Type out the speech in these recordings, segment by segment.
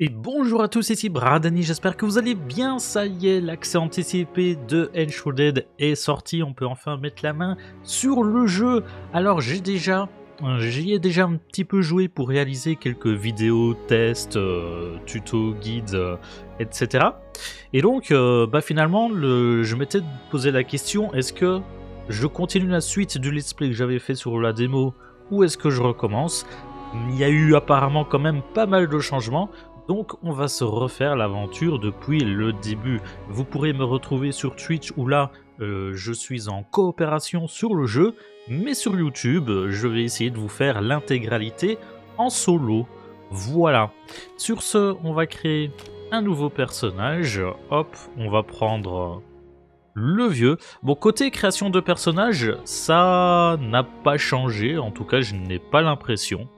Et bonjour à tous, ici Bradani, j'espère que vous allez bien, ça y est, l'accès anticipé de Dead est sorti, on peut enfin mettre la main sur le jeu. Alors j'ai déjà, j'y ai déjà un petit peu joué pour réaliser quelques vidéos, tests, euh, tutos, guides, euh, etc. Et donc, euh, bah finalement, je m'étais posé la question, est-ce que je continue la suite du let's play que j'avais fait sur la démo ou est-ce que je recommence il y a eu apparemment quand même pas mal de changements, donc on va se refaire l'aventure depuis le début. Vous pourrez me retrouver sur Twitch où là euh, je suis en coopération sur le jeu, mais sur YouTube je vais essayer de vous faire l'intégralité en solo. Voilà. Sur ce, on va créer un nouveau personnage. Hop, on va prendre le vieux. Bon, côté création de personnage, ça n'a pas changé. En tout cas, je n'ai pas l'impression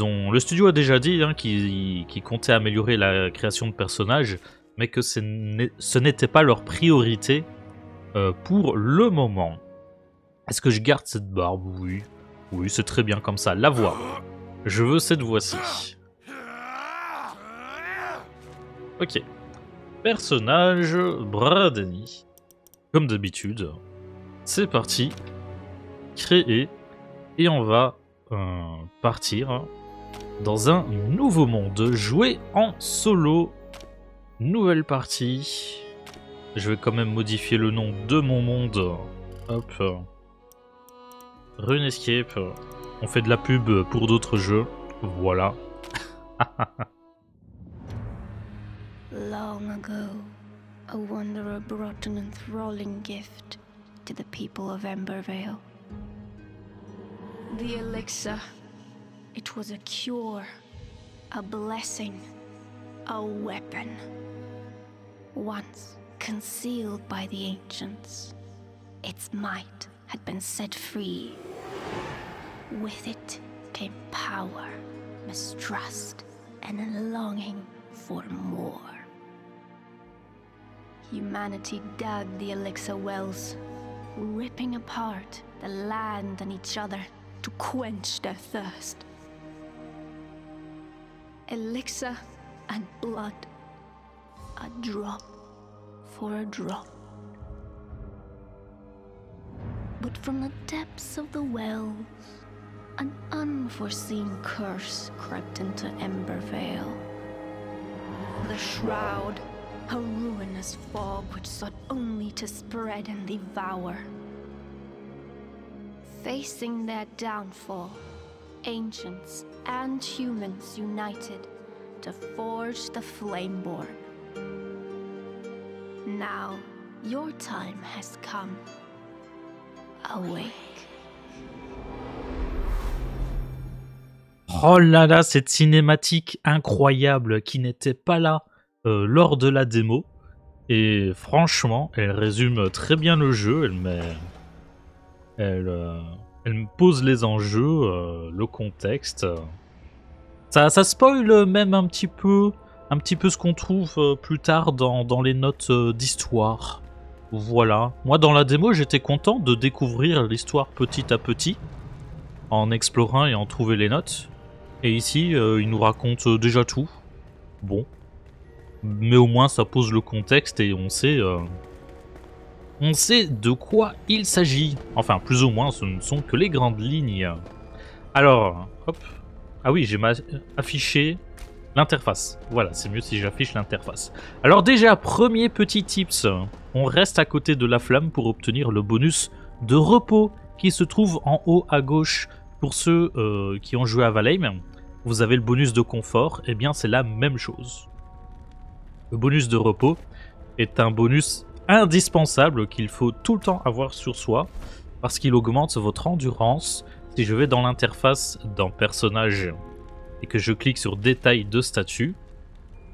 ont... Le studio a déjà dit hein, qu'ils comptaient améliorer la création de personnages, mais que ce n'était pas leur priorité euh, pour le moment. Est-ce que je garde cette barbe Oui. Oui, c'est très bien comme ça. La voix. Je veux cette voix-ci. Ok. Personnage Bradany. Comme d'habitude. C'est parti. Créer. Et on va euh, partir hein, dans un nouveau monde, jouer en solo, nouvelle partie. Je vais quand même modifier le nom de mon monde. Hop. RuneScape. On fait de la pub pour d'autres jeux. Voilà. Long ago, a wanderer brought an enthralling gift to the people of Embervale. The elixir. It was a cure, a blessing, a weapon. Once concealed by the ancients, its might had been set free. With it came power, mistrust, and a longing for more. Humanity dug the elixir wells, ripping apart the land and each other to quench their thirst. Elixir and blood, a drop for a drop. But from the depths of the wells, an unforeseen curse crept into Embervale. The shroud, a ruinous fog which sought only to spread and devour. Facing their downfall, ancients and humans united to forge the Flameborn. Now, your time has come. Awake. Oh là là, cette cinématique incroyable qui n'était pas là euh, lors de la démo. Et franchement, elle résume très bien le jeu, elle met elle, me euh, pose les enjeux, euh, le contexte. Ça, ça spoil même un petit peu, un petit peu ce qu'on trouve euh, plus tard dans, les notes d'histoire. Voilà. Moi, dans la démo, j'étais content de découvrir l'histoire petit à petit, en explorant et en trouvant les notes. Et ici, il nous raconte déjà tout. Bon. Mais au moins, ça pose le contexte et on sait on sait de quoi il s'agit. Enfin, plus ou moins, ce ne sont que les grandes lignes. Alors, hop. Ah oui, j'ai affiché l'interface. Voilà, c'est mieux si j'affiche l'interface. Alors déjà, premier petit tips. On reste à côté de la flamme pour obtenir le bonus de repos qui se trouve en haut à gauche. Pour ceux euh, qui ont joué à Valheim, vous avez le bonus de confort. Eh bien, c'est la même chose. Le bonus de repos est un bonus indispensable qu'il faut tout le temps avoir sur soi parce qu'il augmente votre endurance. Si je vais dans l'interface d'un personnage et que je clique sur détail de statut,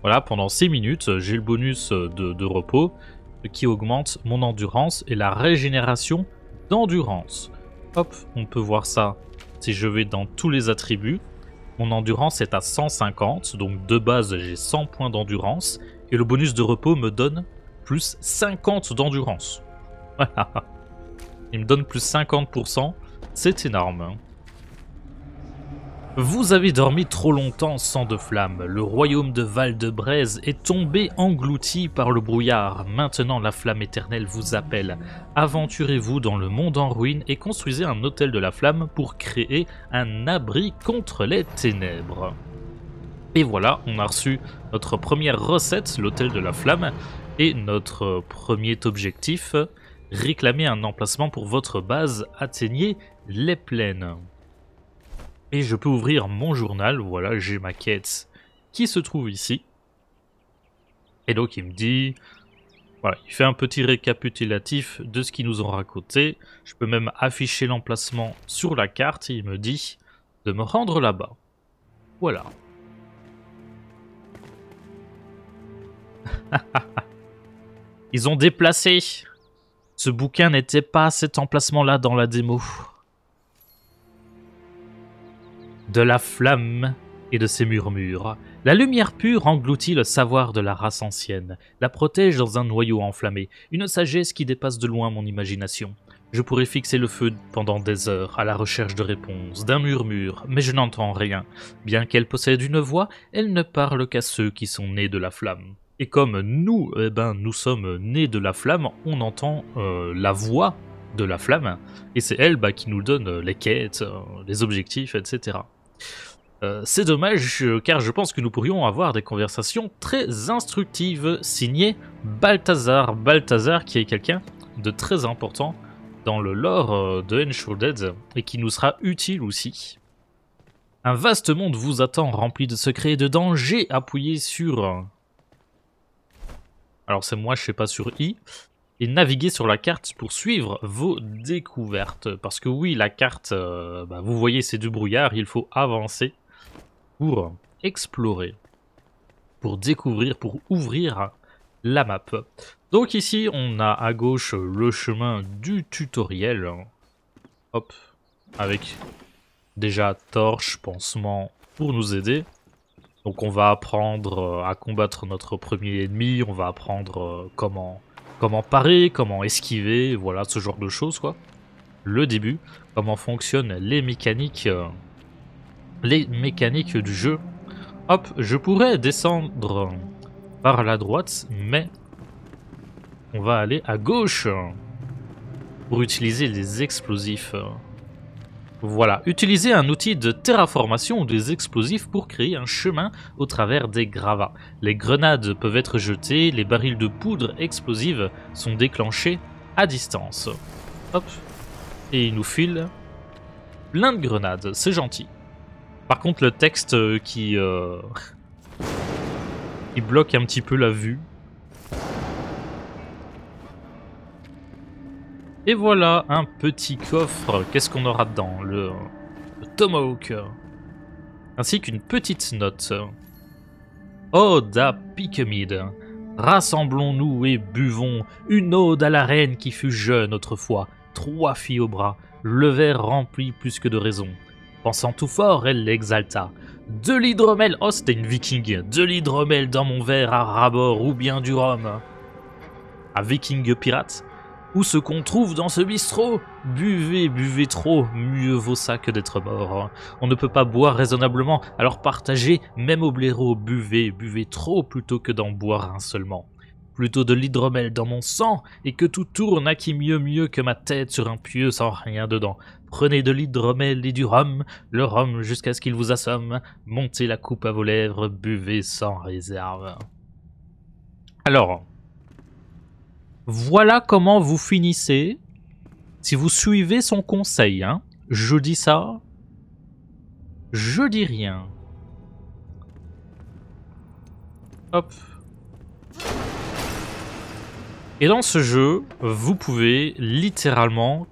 voilà, pendant 6 minutes, j'ai le bonus de, de repos qui augmente mon endurance et la régénération d'endurance. Hop, on peut voir ça si je vais dans tous les attributs. Mon endurance est à 150, donc de base j'ai 100 points d'endurance et le bonus de repos me donne plus 50 d'endurance. Il me donne plus 50%. C'est énorme. Hein. Vous avez dormi trop longtemps, sans de flamme. Le royaume de Val-de-Braise est tombé englouti par le brouillard. Maintenant, la flamme éternelle vous appelle. Aventurez-vous dans le monde en ruine et construisez un hôtel de la flamme pour créer un abri contre les ténèbres. Et voilà, on a reçu notre première recette, l'hôtel de la flamme, et notre euh, premier objectif, réclamer un emplacement pour votre base, atteignez les plaines. Et je peux ouvrir mon journal, voilà j'ai ma quête qui se trouve ici. Et donc il me dit, voilà, il fait un petit récapitulatif de ce qu'ils nous ont raconté. Je peux même afficher l'emplacement sur la carte et il me dit de me rendre là-bas. Voilà. Ils ont déplacé. Ce bouquin n'était pas à cet emplacement-là dans la démo. De la flamme et de ses murmures, la lumière pure engloutit le savoir de la race ancienne, la protège dans un noyau enflammé, une sagesse qui dépasse de loin mon imagination. Je pourrais fixer le feu pendant des heures à la recherche de réponses, d'un murmure, mais je n'entends rien. Bien qu'elle possède une voix, elle ne parle qu'à ceux qui sont nés de la flamme. Et comme nous, eh ben, nous sommes nés de la flamme, on entend euh, la voix de la flamme, et c'est elle bah, qui nous donne euh, les quêtes, euh, les objectifs, etc. c'est dommage car je pense que nous pourrions avoir des conversations très instructives Signé Balthazar. Balthazar qui est quelqu'un de très important dans le lore de Enshrouded et qui nous sera utile aussi. Un vaste monde vous attend rempli de secrets et de dangers appuyé sur alors c'est moi, je sais pas sur i, et naviguer sur la carte pour suivre vos découvertes. Parce que oui, la carte, euh, bah, vous voyez, c'est du brouillard, il faut avancer pour explorer, pour découvrir, pour ouvrir la map. Donc ici, on a à gauche le chemin du tutoriel. Hop, avec déjà torche, pansement pour nous aider. Donc on va apprendre euh, à combattre notre premier ennemi, on va apprendre euh, comment, comment parer, comment esquiver, voilà ce genre de choses quoi. Le début, comment fonctionnent les mécaniques, euh, les mécaniques du jeu. Hop, je pourrais descendre par la droite, mais on va aller à gauche pour utiliser les explosifs. Voilà, utiliser un outil de terraformation ou des explosifs pour créer un chemin au travers des gravats. Les grenades peuvent être jetées, les barils de poudre explosive sont déclenchés à distance. Hop, et il nous file plein de grenades, c'est gentil. Par contre le texte qui, euh, qui bloque un petit peu la vue, Et voilà, un petit coffre. Qu'est-ce qu'on aura dedans le, Tomahawk. Ainsi qu'une petite note. Ode à Rassemblons-nous et buvons une ode à la reine qui fut jeune autrefois, trois filles au bras, le verre rempli plus que de raison. Pensant tout fort, elle l'exalta. De l'hydromel, oh c'était une viking, De l'hydromel dans mon verre à rabord ou bien du rhum. Un viking pirate où ce qu'on trouve dans ce bistrot. Buvez, buvez trop, mieux vaut ça que d'être mort. On ne peut pas boire raisonnablement, alors partagez, même au blaireau, buvez, buvez trop plutôt que d'en boire un seulement plutôt de l'hydromel dans mon sang, et que tout tourne à qui mieux mieux que ma tête sur un pieu sans rien dedans. Prenez de l'hydromel et du rhum, le rhum jusqu'à ce qu'il vous assomme, montez la coupe à vos lèvres, buvez sans réserve. Alors, voilà comment vous finissez si vous suivez son conseil. Hein. Je dis ça, je dis rien. Hop. Et dans ce jeu, vous pouvez littéralement,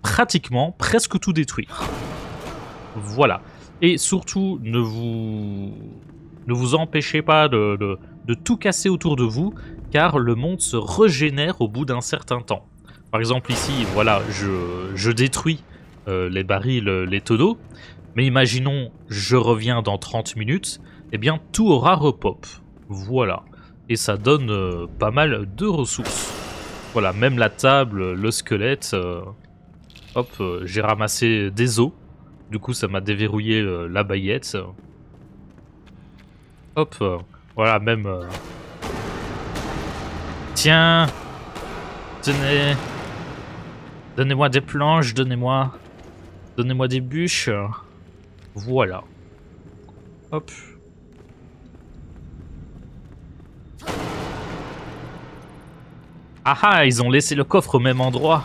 pratiquement, presque tout détruire. Voilà. Et surtout, ne vous, ne vous empêchez pas de tout casser autour de vous car le monde se régénère au bout d'un certain temps. Par exemple ici, voilà, je, détruis euh, les barils, euh, les tonneaux, mais imaginons je reviens dans 30 minutes, eh bien tout aura repop. Voilà. Et ça donne euh, pas mal de ressources. Voilà, même la table, le squelette. hop, j'ai ramassé des os. Du coup, ça m'a déverrouillé la baillette. Hop, voilà, même Tiens Tenez Donnez-moi des planches, donnez-moi... Donnez-moi des bûches. Voilà. Hop. Ah ah, ils ont laissé le coffre au même endroit.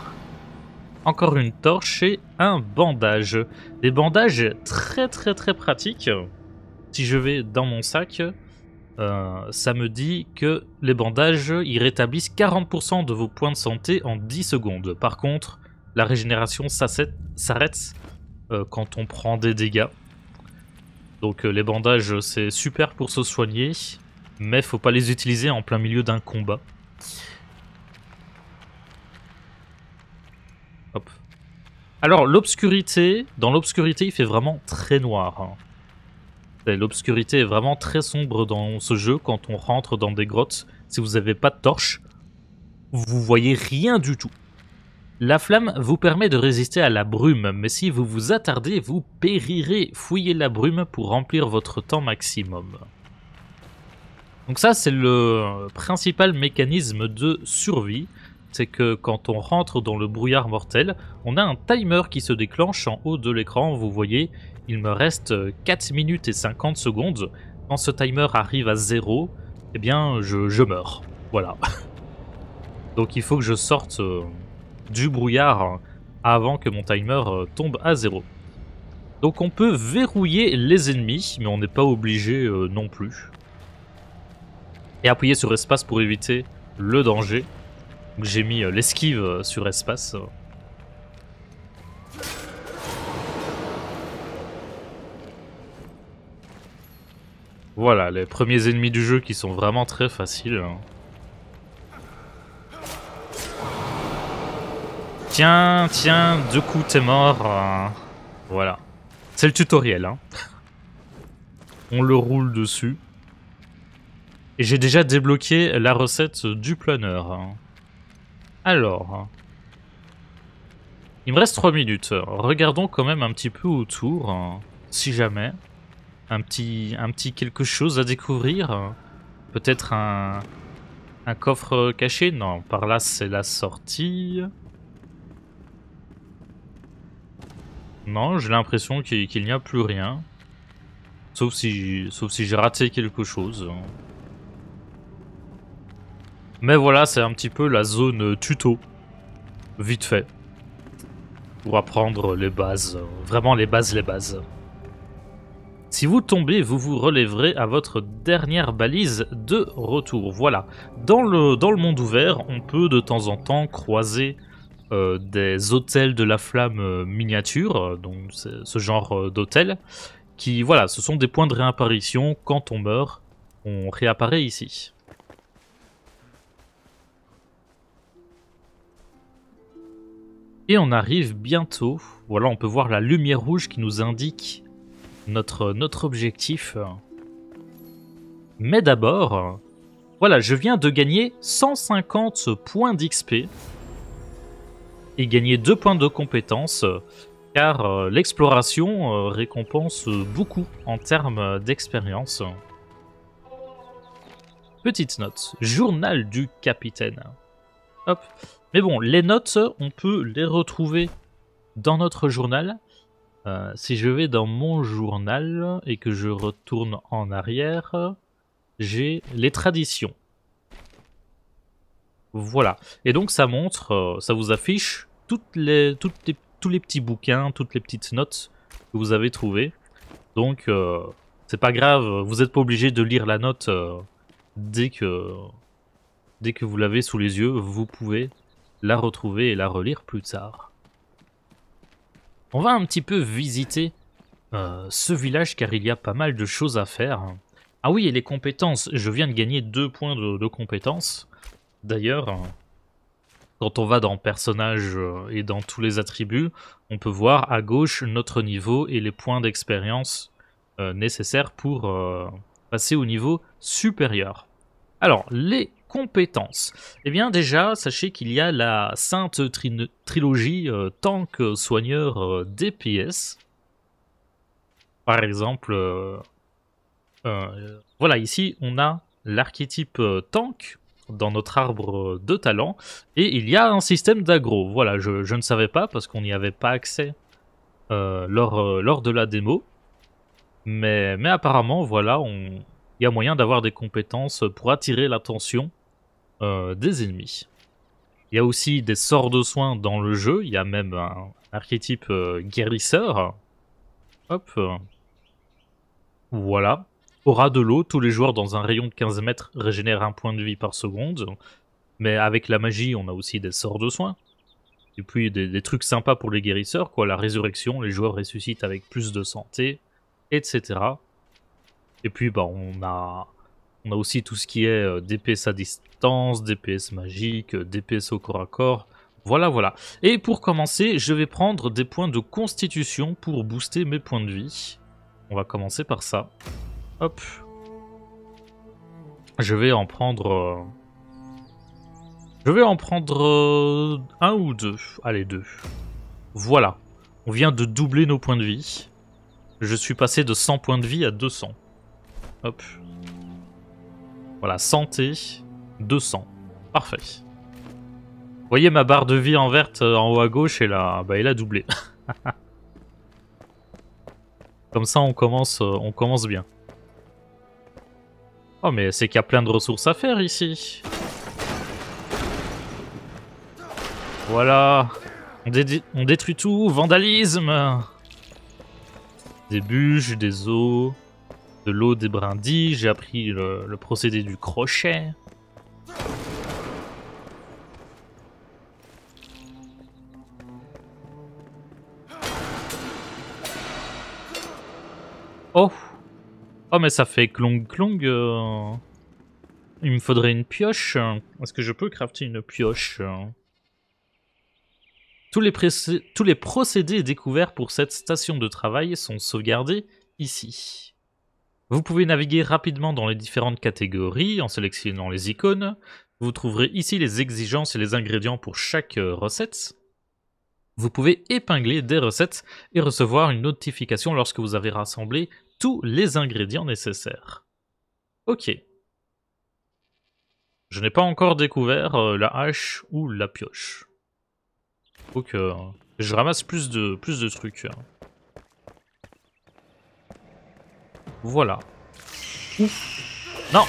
Encore une torche et un bandage. Des bandages très très très pratiques. Si je vais dans mon sac, euh, ça me dit que les bandages, ils rétablissent 40% de vos points de santé en 10 secondes. Par contre, la régénération s'arrête euh, quand on prend des dégâts. Donc euh, les bandages, c'est super pour se soigner, mais faut pas les utiliser en plein milieu d'un combat. Alors l'obscurité, dans l'obscurité, il fait vraiment très noir. Hein. L'obscurité est vraiment très sombre dans ce jeu quand on rentre dans des grottes. Si vous n'avez pas de torche, vous voyez rien du tout. La flamme vous permet de résister à la brume, mais si vous vous attardez, vous périrez. Fouillez la brume pour remplir votre temps maximum. Donc ça, c'est le principal mécanisme de survie c'est que quand on rentre dans le brouillard mortel, on a un timer qui se déclenche en haut de l'écran. Vous voyez, il me reste 4 euh, minutes et 50 secondes. Quand ce timer arrive à 0 eh bien, je, meurs. Voilà. Donc il faut que je sorte euh, du brouillard hein, avant que mon timer euh, tombe à zéro. Donc on peut verrouiller les ennemis, mais on n'est pas obligé non plus. Et appuyer sur espace pour éviter le danger. Donc j'ai mis euh, l'esquive euh, sur espace. Voilà, les premiers ennemis du jeu qui sont vraiment très faciles. Hein. Tiens, tiens, deux coups t'es mort. Hein. Voilà. C'est le tutoriel. Hein. On le roule dessus. Et j'ai déjà débloqué la recette du planeur. Alors, il me reste 3 minutes. Regardons quand même un petit peu autour, si jamais. Un petit, un petit quelque chose à découvrir. Peut-être un, coffre caché Non, par là c'est la sortie. Non, j'ai l'impression qu'il n'y a plus rien. Sauf si, sauf si j'ai raté quelque chose. Mais voilà, c'est un petit peu la zone tuto, vite fait, pour apprendre les bases, vraiment les bases, les bases. Si vous tombez, vous vous relèverez à votre dernière balise de retour. Voilà. Dans le, dans le monde ouvert, on peut de temps en temps croiser euh, des hôtels de la flamme euh, miniature, euh, donc ce genre d'hôtel, qui, voilà, ce sont des points de réapparition. Quand on meurt, on réapparaît ici. Et on arrive bientôt. Voilà, on peut voir la lumière rouge qui nous indique notre, notre objectif. Mais d'abord, voilà, je viens de gagner 150 points d'XP et gagner 2 points de compétence, car euh, l'exploration euh, récompense beaucoup en termes d'expérience. Petite note, journal du capitaine. Mais bon, les notes, on peut les retrouver dans notre journal. Euh, si je vais dans mon journal et que je retourne en arrière, j'ai les traditions. Voilà. Et donc ça montre, euh, ça vous affiche toutes les, tous les petits bouquins, toutes les petites notes que vous avez trouvées. Donc euh, c'est pas grave, vous n'êtes pas obligé de lire la note dès que Dès que vous l'avez sous les yeux, vous pouvez la retrouver et la relire plus tard. On va un petit peu visiter euh, ce village car il y a pas mal de choses à faire. Ah oui, et les compétences. Je viens de gagner deux points de, compétences. D'ailleurs, quand on va dans personnages euh, et dans tous les attributs, on peut voir à gauche notre niveau et les points d'expérience euh, nécessaires pour passer au niveau supérieur. Alors, les compétences Eh bien déjà, sachez qu'il y a la sainte trilogie euh, tank soigneur euh, DPS. Par exemple, euh, voilà, ici on a l'archétype tank dans notre arbre de talent et il y a un système d'agro. Voilà, je, ne savais pas parce qu'on n'y avait pas accès lors, lors de la démo. Mais, mais apparemment, voilà, on, il y a moyen d'avoir des compétences pour attirer l'attention euh, des ennemis. Il y a aussi des sorts de soins dans le jeu, il y a même un archétype euh, guérisseur. Hop. Voilà. Aura de l'eau, tous les joueurs dans un rayon de 15 mètres régénèrent un point de vie par seconde. Mais avec la magie, on a aussi des sorts de soins. Et puis des, des trucs sympas pour les guérisseurs, quoi. La résurrection, les joueurs ressuscitent avec plus de santé, etc. Et puis bah on a on a aussi tout ce qui est euh, DPS à distance, DPS magique, euh, DPS au corps à corps. Voilà, voilà. Et pour commencer, je vais prendre des points de constitution pour booster mes points de vie. On va commencer par ça. Hop. Je vais en prendre... Euh, je vais en prendre un ou deux. Allez, deux. Voilà. On vient de doubler nos points de vie. Je suis passé de 100 points de vie à 200. Hop. Voilà, santé, 200. Parfait. Vous voyez ma barre de vie en verte euh, en haut à gauche, elle a, bah, elle a doublé. Comme ça, on commence, euh, on commence bien. Oh, mais c'est qu'il y a plein de ressources à faire ici. Voilà. On, on détruit tout. Vandalisme. Des bûches, des os de l'eau des brindilles, j'ai appris le, procédé du crochet. Oh Oh mais ça fait clong clong euh. Il me faudrait une pioche. Est-ce que je peux crafter une pioche tous les, tous les procédés découverts pour cette station de travail sont sauvegardés ici. Vous pouvez naviguer rapidement dans les différentes catégories en sélectionnant les icônes. Vous trouverez ici les exigences et les ingrédients pour chaque euh, recette. Vous pouvez épingler des recettes et recevoir une notification lorsque vous avez rassemblé tous les ingrédients nécessaires. Ok. Je n'ai pas encore découvert euh, la hache ou la pioche. Faut que je ramasse plus de, plus de trucs. Hein. Voilà. Ouf. Non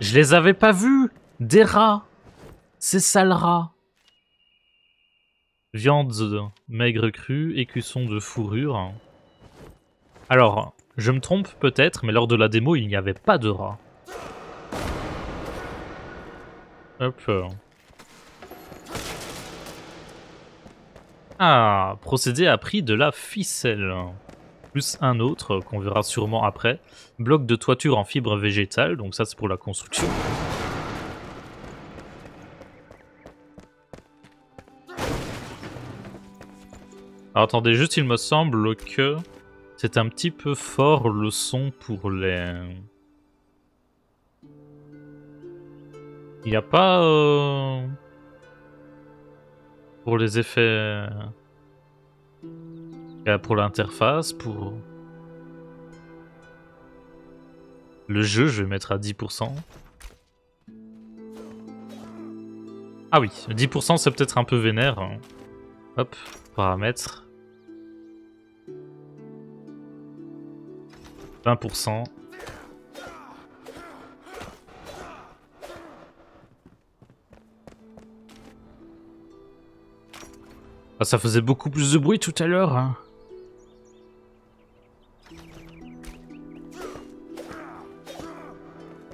Je les avais pas vus Des rats Ces sales rats Viande maigre crue, écusson de fourrure. Alors, je me trompe peut-être, mais lors de la démo, il n'y avait pas de rats. Hop. Ah, procédé à prix de la ficelle plus un autre euh, qu'on verra sûrement après. Bloc de toiture en fibre végétale, donc ça c'est pour la construction. Alors attendez, juste il me semble que c'est un petit peu fort le son pour les... Il n'y a pas... Euh, pour les effets... Euh, pour l'interface, pour... Le jeu, je vais mettre à 10%. Ah oui, 10% c'est peut-être un peu vénère. Hein. Hop, paramètres. 20%. Ah, ça faisait beaucoup plus de bruit tout à l'heure. Hein.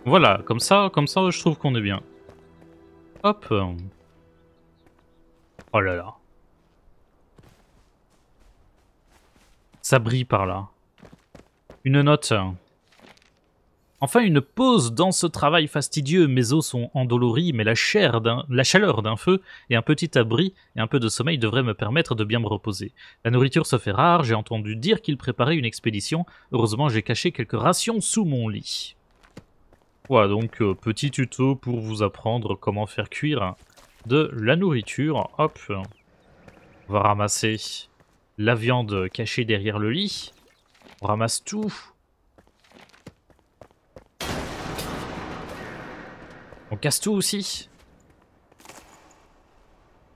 Voilà, comme ça, comme ça, je trouve qu'on est bien. Hop. Oh là là. Ça brille par là. Une note. Enfin, une pause dans ce travail fastidieux. Mes os sont endoloris, mais la, chair la chaleur d'un feu et un petit abri et un peu de sommeil devraient me permettre de bien me reposer. La nourriture se fait rare, j'ai entendu dire qu'il préparait une expédition. Heureusement, j'ai caché quelques rations sous mon lit. Voilà, Donc euh, petit tuto pour vous apprendre comment faire cuire de la nourriture. Hop, on va ramasser la viande cachée derrière le lit. On ramasse tout. On casse tout aussi.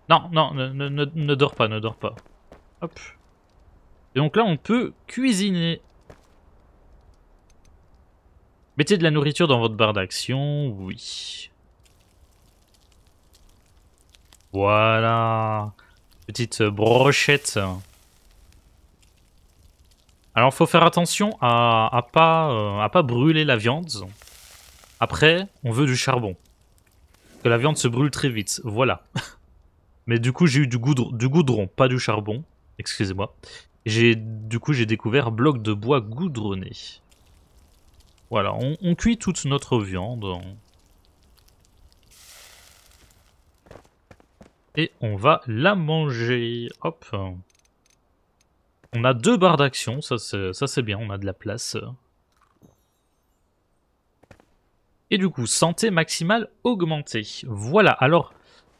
Non, non, ne, ne, ne dors pas, ne dors pas. Hop. Et donc là, on peut cuisiner Mettez de la nourriture dans votre barre d'action, oui. Voilà. Petite brochette. Alors faut faire attention à, à pas, euh, à pas brûler la viande. Après, on veut du charbon. que la viande se brûle très vite, voilà. Mais du coup j'ai eu du, goudron, du goudron, pas du charbon, excusez-moi. J'ai Du coup j'ai découvert bloc de bois goudronné. Voilà, on, cuit toute notre viande. Et on va la manger. Hop. On a deux barres d'action, ça c'est bien, on a de la place. Et du coup, santé maximale augmentée. Voilà, alors,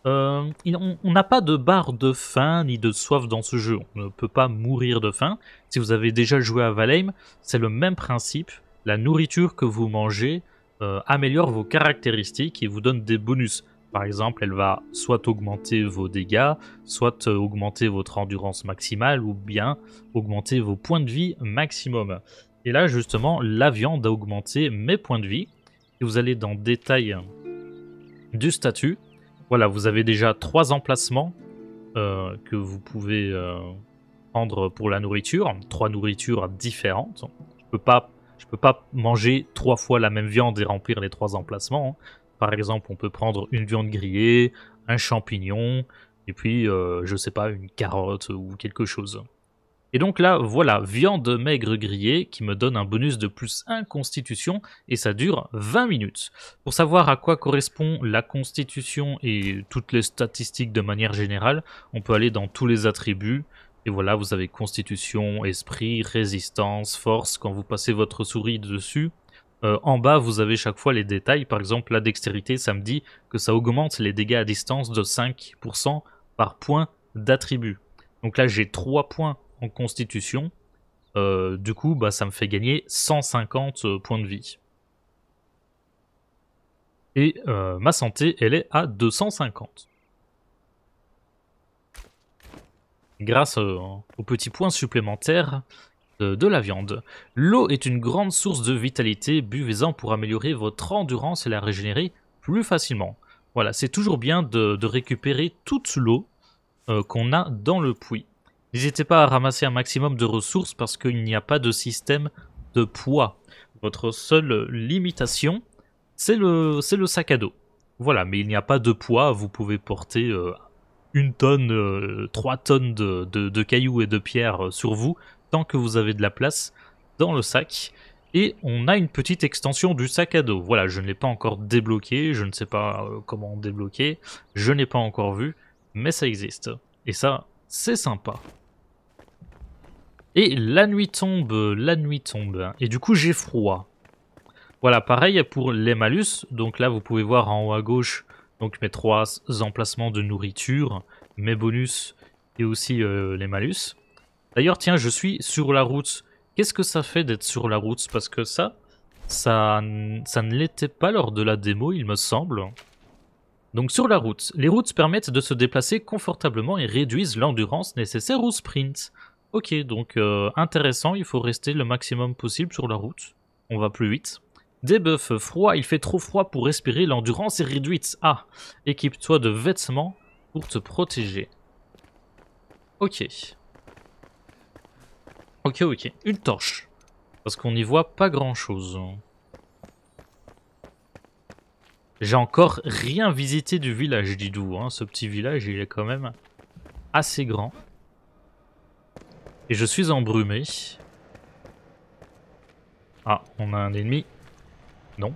euh, on n'a pas de barre de faim ni de soif dans ce jeu. On ne peut pas mourir de faim. Si vous avez déjà joué à Valheim, c'est le même principe la nourriture que vous mangez euh, améliore vos caractéristiques et vous donne des bonus. Par exemple, elle va soit augmenter vos dégâts, soit euh, augmenter votre endurance maximale, ou bien augmenter vos points de vie maximum. Et là, justement, la viande a augmenté mes points de vie. Et vous allez dans détail du statut. Voilà, vous avez déjà trois emplacements euh, que vous pouvez prendre pour la nourriture. Trois nourritures différentes. Je ne peux pas je peux pas manger trois fois la même viande et remplir les trois emplacements. Hein. Par exemple, on peut prendre une viande grillée, un champignon, et puis, je euh, je sais pas, une carotte ou quelque chose. Et donc là, voilà, viande maigre grillée qui me donne un bonus de plus 1 constitution et ça dure 20 minutes. Pour savoir à quoi correspond la constitution et toutes les statistiques de manière générale, on peut aller dans tous les attributs et voilà, vous avez constitution, esprit, résistance, force. Quand vous passez votre souris dessus, euh, en bas, vous avez chaque fois les détails. Par exemple, la dextérité, ça me dit que ça augmente les dégâts à distance de 5% par point d'attribut. Donc là, j'ai 3 points en constitution. Euh, du coup, bah, ça me fait gagner 150 euh, points de vie. Et ma santé, elle est à 250. grâce aux, petits points supplémentaires de, la viande. L'eau est une grande source de vitalité, buvez-en pour améliorer votre endurance et la régénérer plus facilement. Voilà, c'est toujours bien de, récupérer toute l'eau euh, qu'on a dans le puits. N'hésitez pas à ramasser un maximum de ressources parce qu'il n'y a pas de système de poids. Votre seule limitation, c'est le, sac à dos. Voilà, mais il n'y a pas de poids, vous pouvez porter euh, une tonne, euh, trois tonnes de, cailloux et de pierres euh, sur vous, tant que vous avez de la place dans le sac. Et on a une petite extension du sac à dos. Voilà, je ne l'ai pas encore débloqué, je ne sais pas euh, comment débloquer, je n'ai pas encore vu, mais ça existe. Et ça, c'est sympa. Et la nuit tombe, la nuit tombe. Hein. Et du coup, j'ai froid. Voilà, pareil pour les malus. Donc là, vous pouvez voir en haut à gauche donc mes trois emplacements de nourriture, mes bonus et aussi euh, les malus. D'ailleurs, tiens, je suis sur la route. Qu'est-ce que ça fait d'être sur la route Parce que ça, ça, ne l'était pas lors de la démo, il me semble. Donc sur la route, les routes permettent de se déplacer confortablement et réduisent l'endurance nécessaire au sprint. Ok, donc euh, intéressant, il faut rester le maximum possible sur la route. On va plus vite. Débuffe, froid, il fait trop froid pour respirer, l'endurance est réduite. Ah, équipe-toi de vêtements pour te protéger. Ok. Ok, ok. Une torche. Parce qu'on n'y voit pas grand-chose. J'ai encore rien visité du village d'Idou. Hein. Ce petit village, il est quand même assez grand. Et je suis embrumé. Ah, on a un ennemi. Non.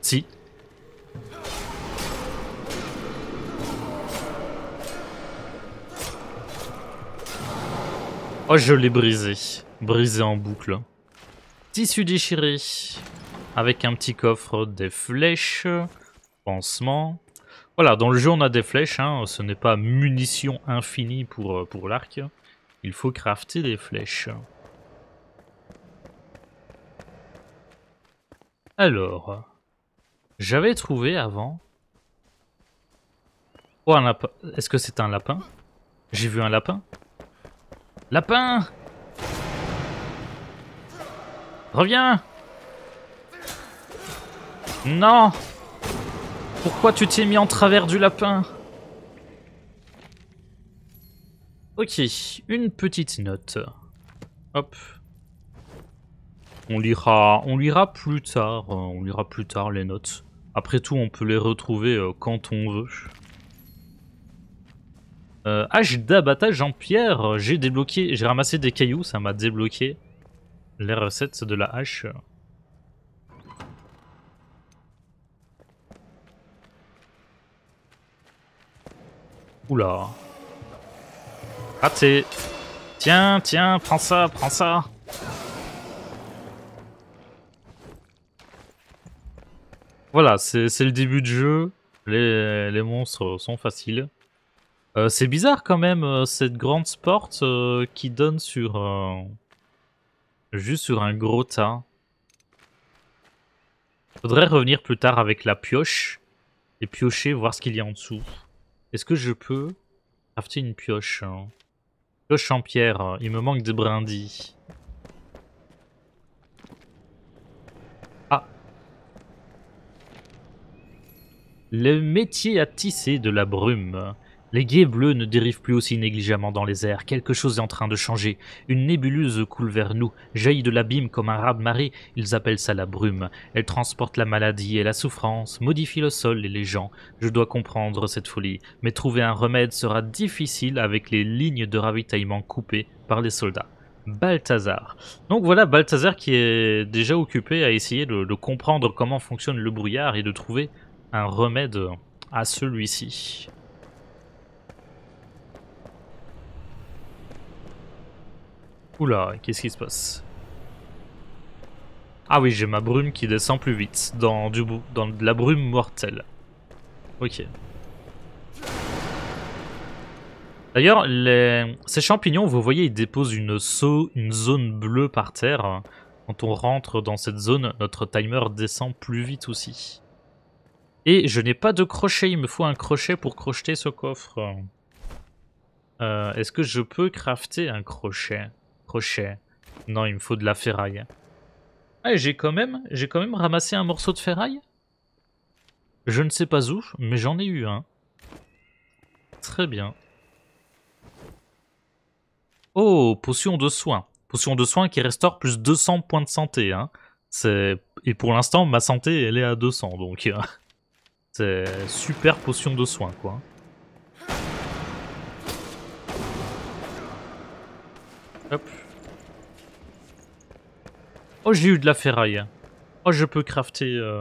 Si. Oh, je l'ai brisé. Brisé en boucle. Tissu déchiré. Avec un petit coffre, des flèches, pansement. Voilà, dans le jeu, on a des flèches. Hein. Ce n'est pas munitions infinie pour, euh, pour l'arc. Il faut crafter des flèches. Alors, j'avais trouvé avant... Oh, un lapin. Est-ce que c'est un lapin J'ai vu un lapin. Lapin Reviens Non Pourquoi tu t'es mis en travers du lapin Ok, une petite note. Hop. On lira, on plus tard, euh, on lira plus tard les notes. Après tout, on peut les retrouver euh, quand on veut. Euh, H d'abattage en pierre, j'ai débloqué, j'ai ramassé des cailloux, ça m'a débloqué les recettes de la hache. Oula. Raté. Tiens, tiens, prends ça, prends ça. Voilà, c'est le début de jeu. Les, monstres sont faciles. Euh, c'est bizarre quand même, euh, cette grande porte euh, qui donne sur... juste sur un gros tas. Faudrait revenir plus tard avec la pioche. Et piocher, voir ce qu'il y a en dessous. Est-ce que je peux crafter une pioche hein Pioche en pierre, il me manque des brindilles. Le métier à tisser de la brume. Les guets bleus ne dérivent plus aussi négligemment dans les airs. Quelque chose est en train de changer. Une nébuleuse coule vers nous, jaillit de l'abîme comme un raz de marée. Ils appellent ça la brume. Elle transporte la maladie et la souffrance, modifie le sol et les gens. Je dois comprendre cette folie, mais trouver un remède sera difficile avec les lignes de ravitaillement coupées par les soldats. Balthazar. Donc voilà Balthazar qui est déjà occupé à essayer de comprendre comment fonctionne le brouillard et de trouver un remède à celui-ci. Oula, qu'est-ce qui se passe Ah oui, j'ai ma brume qui descend plus vite, dans, du, dans la brume mortelle. Ok. D'ailleurs, les... ces champignons, vous voyez, ils déposent une, une zone bleue par terre. Quand on rentre dans cette zone, notre timer descend plus vite aussi. Et je n'ai pas de crochet, il me faut un crochet pour crocheter ce coffre. Euh, est-ce que je peux crafter un crochet Crochet. Non, il me faut de la ferraille. Ah, j'ai quand même, j'ai quand même ramassé un morceau de ferraille. Je ne sais pas où, mais j'en ai eu un. Très bien. Oh, potion de soin. Potion de soin qui restaure plus 200 points de santé. Hein. Et pour l'instant, ma santé, elle est à 200, donc... Hein. C'est euh, super potion de soin, quoi. Hop. Oh, j'ai eu de la ferraille. Oh, je peux crafter... Euh,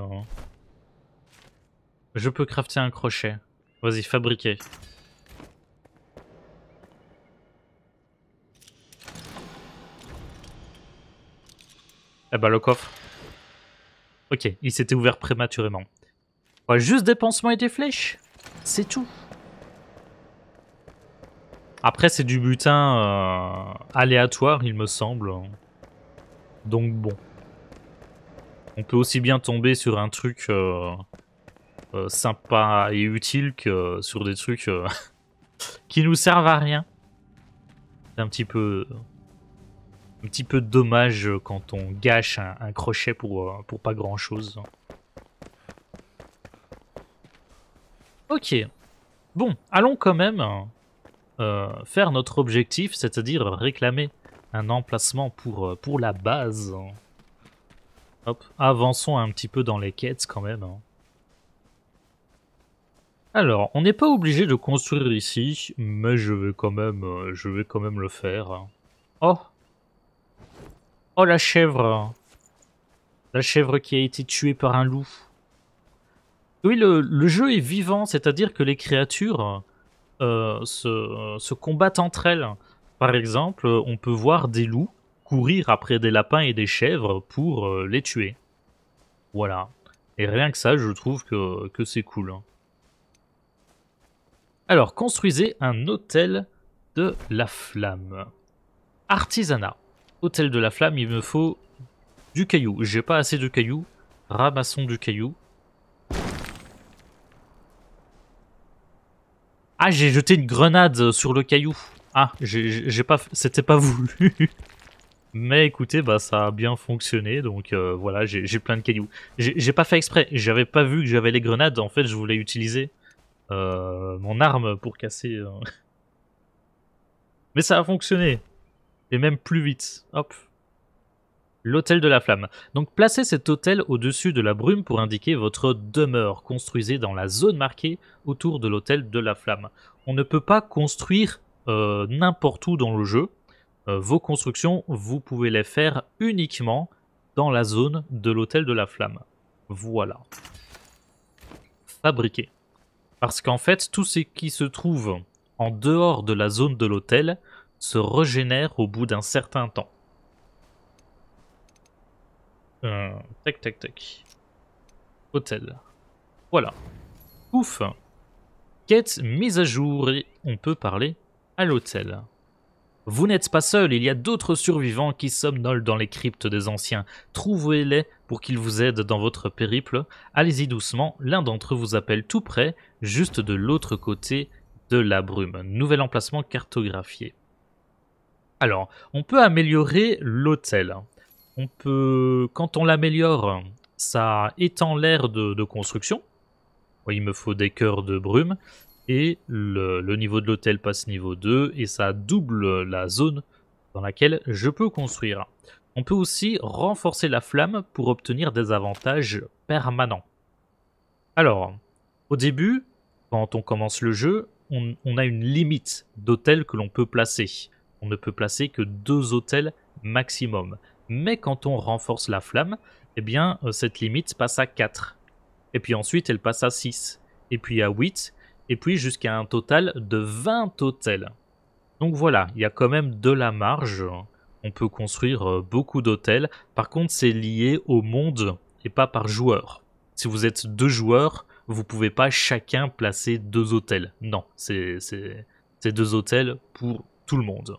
je peux crafter un crochet. Vas-y, fabriquer. Eh bah ben, le coffre. Ok, il s'était ouvert prématurément juste des pansements et des flèches. C'est tout. Après, c'est du butin euh, aléatoire, il me semble. Donc bon. On peut aussi bien tomber sur un truc euh, euh, sympa et utile que sur des trucs qui nous servent à rien. C'est un petit peu... Un petit peu dommage quand on gâche un, crochet pour, pour pas grand-chose. Ok. Bon, allons quand même euh, faire notre objectif, c'est-à-dire réclamer un emplacement pour, euh, pour la base. Hop, avançons un petit peu dans les quêtes quand même. Hein. Alors, on n'est pas obligé de construire ici, mais je vais quand même, euh, je vais quand même le faire. Oh Oh la chèvre La chèvre qui a été tuée par un loup. Oui, le, jeu est vivant, c'est-à-dire que les créatures euh, se, combattent entre elles. Par exemple, on peut voir des loups courir après des lapins et des chèvres pour euh, les tuer. Voilà. Et rien que ça, je trouve que, que c'est cool. Alors, construisez un hôtel de la flamme. Artisanat. Hôtel de la flamme, il me faut du caillou. J'ai pas assez de caillou. Ramassons du caillou. Ah, j'ai jeté une grenade euh, sur le caillou. Ah, j'ai pas, c'était pas voulu. Mais écoutez, bah ça a bien fonctionné, donc euh, voilà, j'ai plein de cailloux. J'ai pas fait exprès, j'avais pas vu que j'avais les grenades, en fait je voulais utiliser euh, mon arme pour casser. Mais ça a fonctionné, et même plus vite, hop. L'hôtel de la flamme. Donc placez cet hôtel au-dessus de la brume pour indiquer votre demeure. Construisez dans la zone marquée autour de l'hôtel de la flamme. On ne peut pas construire euh, n'importe où dans le jeu. Euh, vos constructions, vous pouvez les faire uniquement dans la zone de l'hôtel de la flamme. Voilà. Fabriquer. Parce qu'en fait, tout ce qui se trouve en dehors de la zone de l'hôtel se régénère au bout d'un certain temps. Euh, tac, tac, tac. Hôtel. Voilà. Ouf Quête mise à jour et on peut parler à l'hôtel. Vous n'êtes pas seul, il y a d'autres survivants qui somnolent dans les cryptes des anciens. Trouvez-les pour qu'ils vous aident dans votre périple. Allez-y doucement, l'un d'entre eux vous appelle tout près, juste de l'autre côté de la brume. Nouvel emplacement cartographié. Alors, on peut améliorer l'hôtel quand on l'améliore, ça étend l'aire de, construction. Il me faut des cœurs de brume. Et le, niveau de l'hôtel passe niveau 2 et ça double la zone dans laquelle je peux construire. On peut aussi renforcer la flamme pour obtenir des avantages permanents. Alors, au début, quand on commence le jeu, on a une limite d'hôtels que l'on peut placer. On ne peut placer que deux hôtels maximum mais quand on renforce la flamme, eh bien euh, cette limite passe à 4. Et puis ensuite elle passe à 6, et puis à 8, et puis jusqu'à un total de 20 hôtels. Donc voilà, il y a quand même de la marge, on peut construire euh, beaucoup d'hôtels, par contre c'est lié au monde et pas par joueur. Si vous êtes deux joueurs, vous ne pouvez pas chacun placer deux hôtels. Non, c'est deux hôtels pour tout le monde.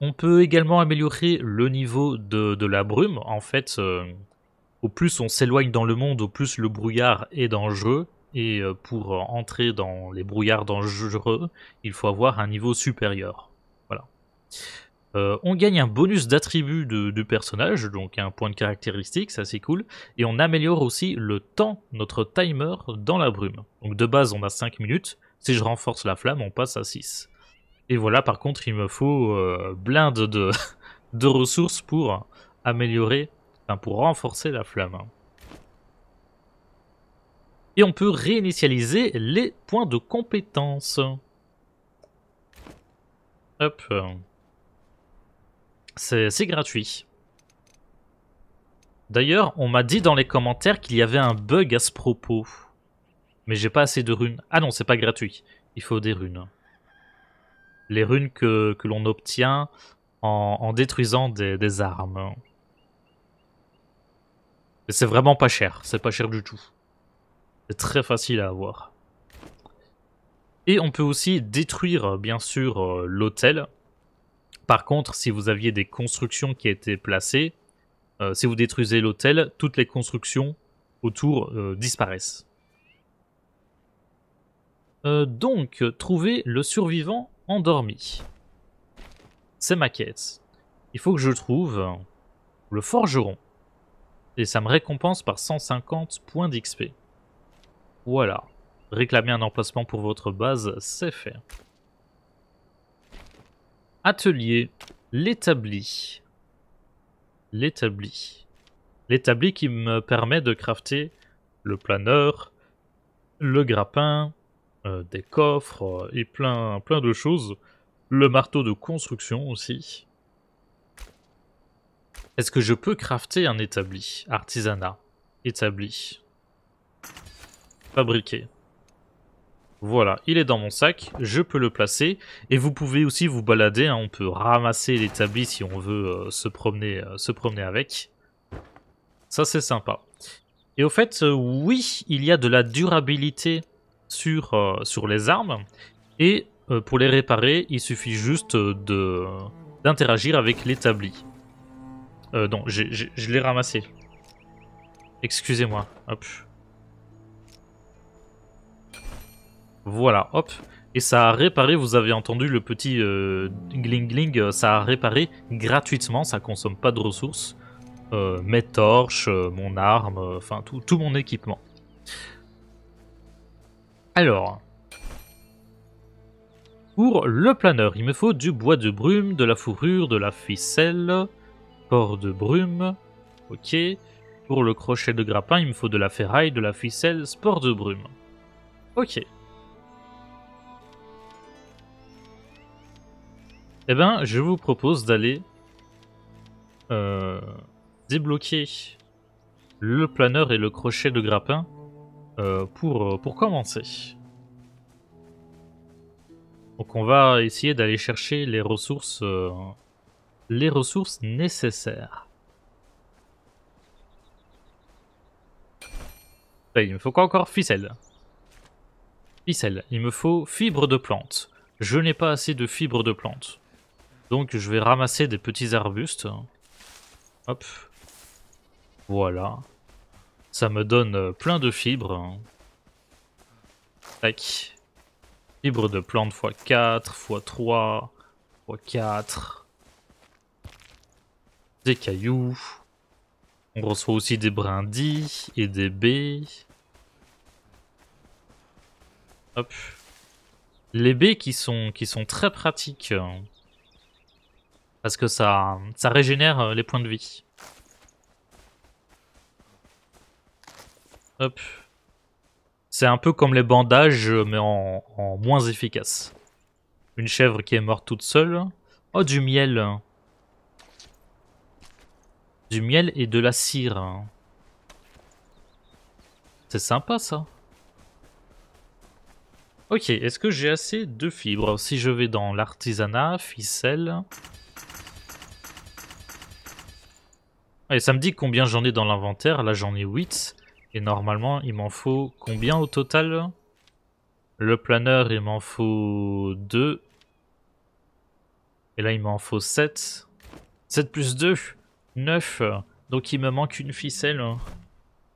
On peut également améliorer le niveau de, la brume. En fait, euh, au plus on s'éloigne dans le monde, au plus le brouillard est dangereux. Et euh, pour entrer dans les brouillards dangereux, il faut avoir un niveau supérieur. Voilà. Euh, on gagne un bonus d'attribut du personnage, donc un point de caractéristique, ça c'est cool. Et on améliore aussi le temps, notre timer dans la brume. Donc de base on a 5 minutes, si je renforce la flamme on passe à 6. Et voilà, par contre, il me faut euh, blinde de, de ressources pour améliorer, enfin, pour renforcer la flamme. Et on peut réinitialiser les points de compétence. Hop. C'est gratuit. D'ailleurs, on m'a dit dans les commentaires qu'il y avait un bug à ce propos. Mais j'ai pas assez de runes. Ah non, c'est pas gratuit. Il faut des runes les runes que, l'on obtient en, détruisant des, armes. c'est vraiment pas cher, c'est pas cher du tout. C'est très facile à avoir. Et on peut aussi détruire, bien sûr, euh, l'hôtel. Par contre, si vous aviez des constructions qui étaient placées, euh, si vous détruisez l'hôtel, toutes les constructions autour euh, disparaissent. donc, trouver le survivant endormi. C'est ma quête. Il faut que je trouve le forgeron. Et ça me récompense par 150 points d'XP. Voilà. Réclamer un emplacement pour votre base, c'est fait. Atelier. L'établi. L'établi. L'établi qui me permet de crafter le planeur, le grappin, euh, des coffres euh, et plein, plein de choses. Le marteau de construction aussi. Est-ce que je peux crafter un établi Artisanat. Établi. Fabriqué. Voilà, il est dans mon sac, je peux le placer. Et vous pouvez aussi vous balader, hein. on peut ramasser l'établi si on veut euh, se, promener, se promener avec. Ça c'est sympa. Et au fait, oui, il y a de la durabilité sur, euh, sur les armes. Et euh, pour les réparer, il suffit juste d'interagir avec l'établi. Euh, non, je l'ai ramassé. Excusez-moi. Hop. Voilà, hop. Et ça a réparé, vous avez entendu le petit euh, gling gling, ça a réparé gratuitement, ça consomme pas de ressources. mes torches, mon arme, enfin tout mon équipement. Alors, pour le planeur, il me faut du bois de brume, de la fourrure, de la ficelle, port de brume, ok. Pour le crochet de grappin, il me faut de la ferraille, de la ficelle, sport de brume. Ok. Eh ben, je vous propose d'aller euh, débloquer le planeur et le crochet de grappin euh, pour, euh, pour commencer. Donc on va essayer d'aller chercher les ressources, euh, les ressources nécessaires. Ben, il me faut quoi encore Ficelle. Ficelle. Il me faut fibre de plantes. Je n'ai pas assez de fibres de plantes. Donc je vais ramasser des petits arbustes. Hop. Voilà. Ça me donne euh, plein de fibres. Hein. Tac. Fibres de plantes x4, x3, x4. Des cailloux. On reçoit aussi des brindilles et des baies. Hop. Les baies qui sont, qui sont très pratiques. Hein. Parce que ça, ça régénère euh, les points de vie. Hop. C'est un peu comme les bandages, mais en, moins efficace. Une chèvre qui est morte toute seule. Oh, du miel. Du miel et de la cire. C'est sympa, ça. Ok, est-ce que j'ai assez de fibres Si je vais dans l'artisanat, ficelle... Et ça me dit combien j'en ai dans l'inventaire. Là, j'en ai 8. Et normalement, il m'en faut combien au total Le planeur, il m'en faut 2. Et là, il m'en faut 7. 7 plus 2 9. Donc il me manque une ficelle. Hein.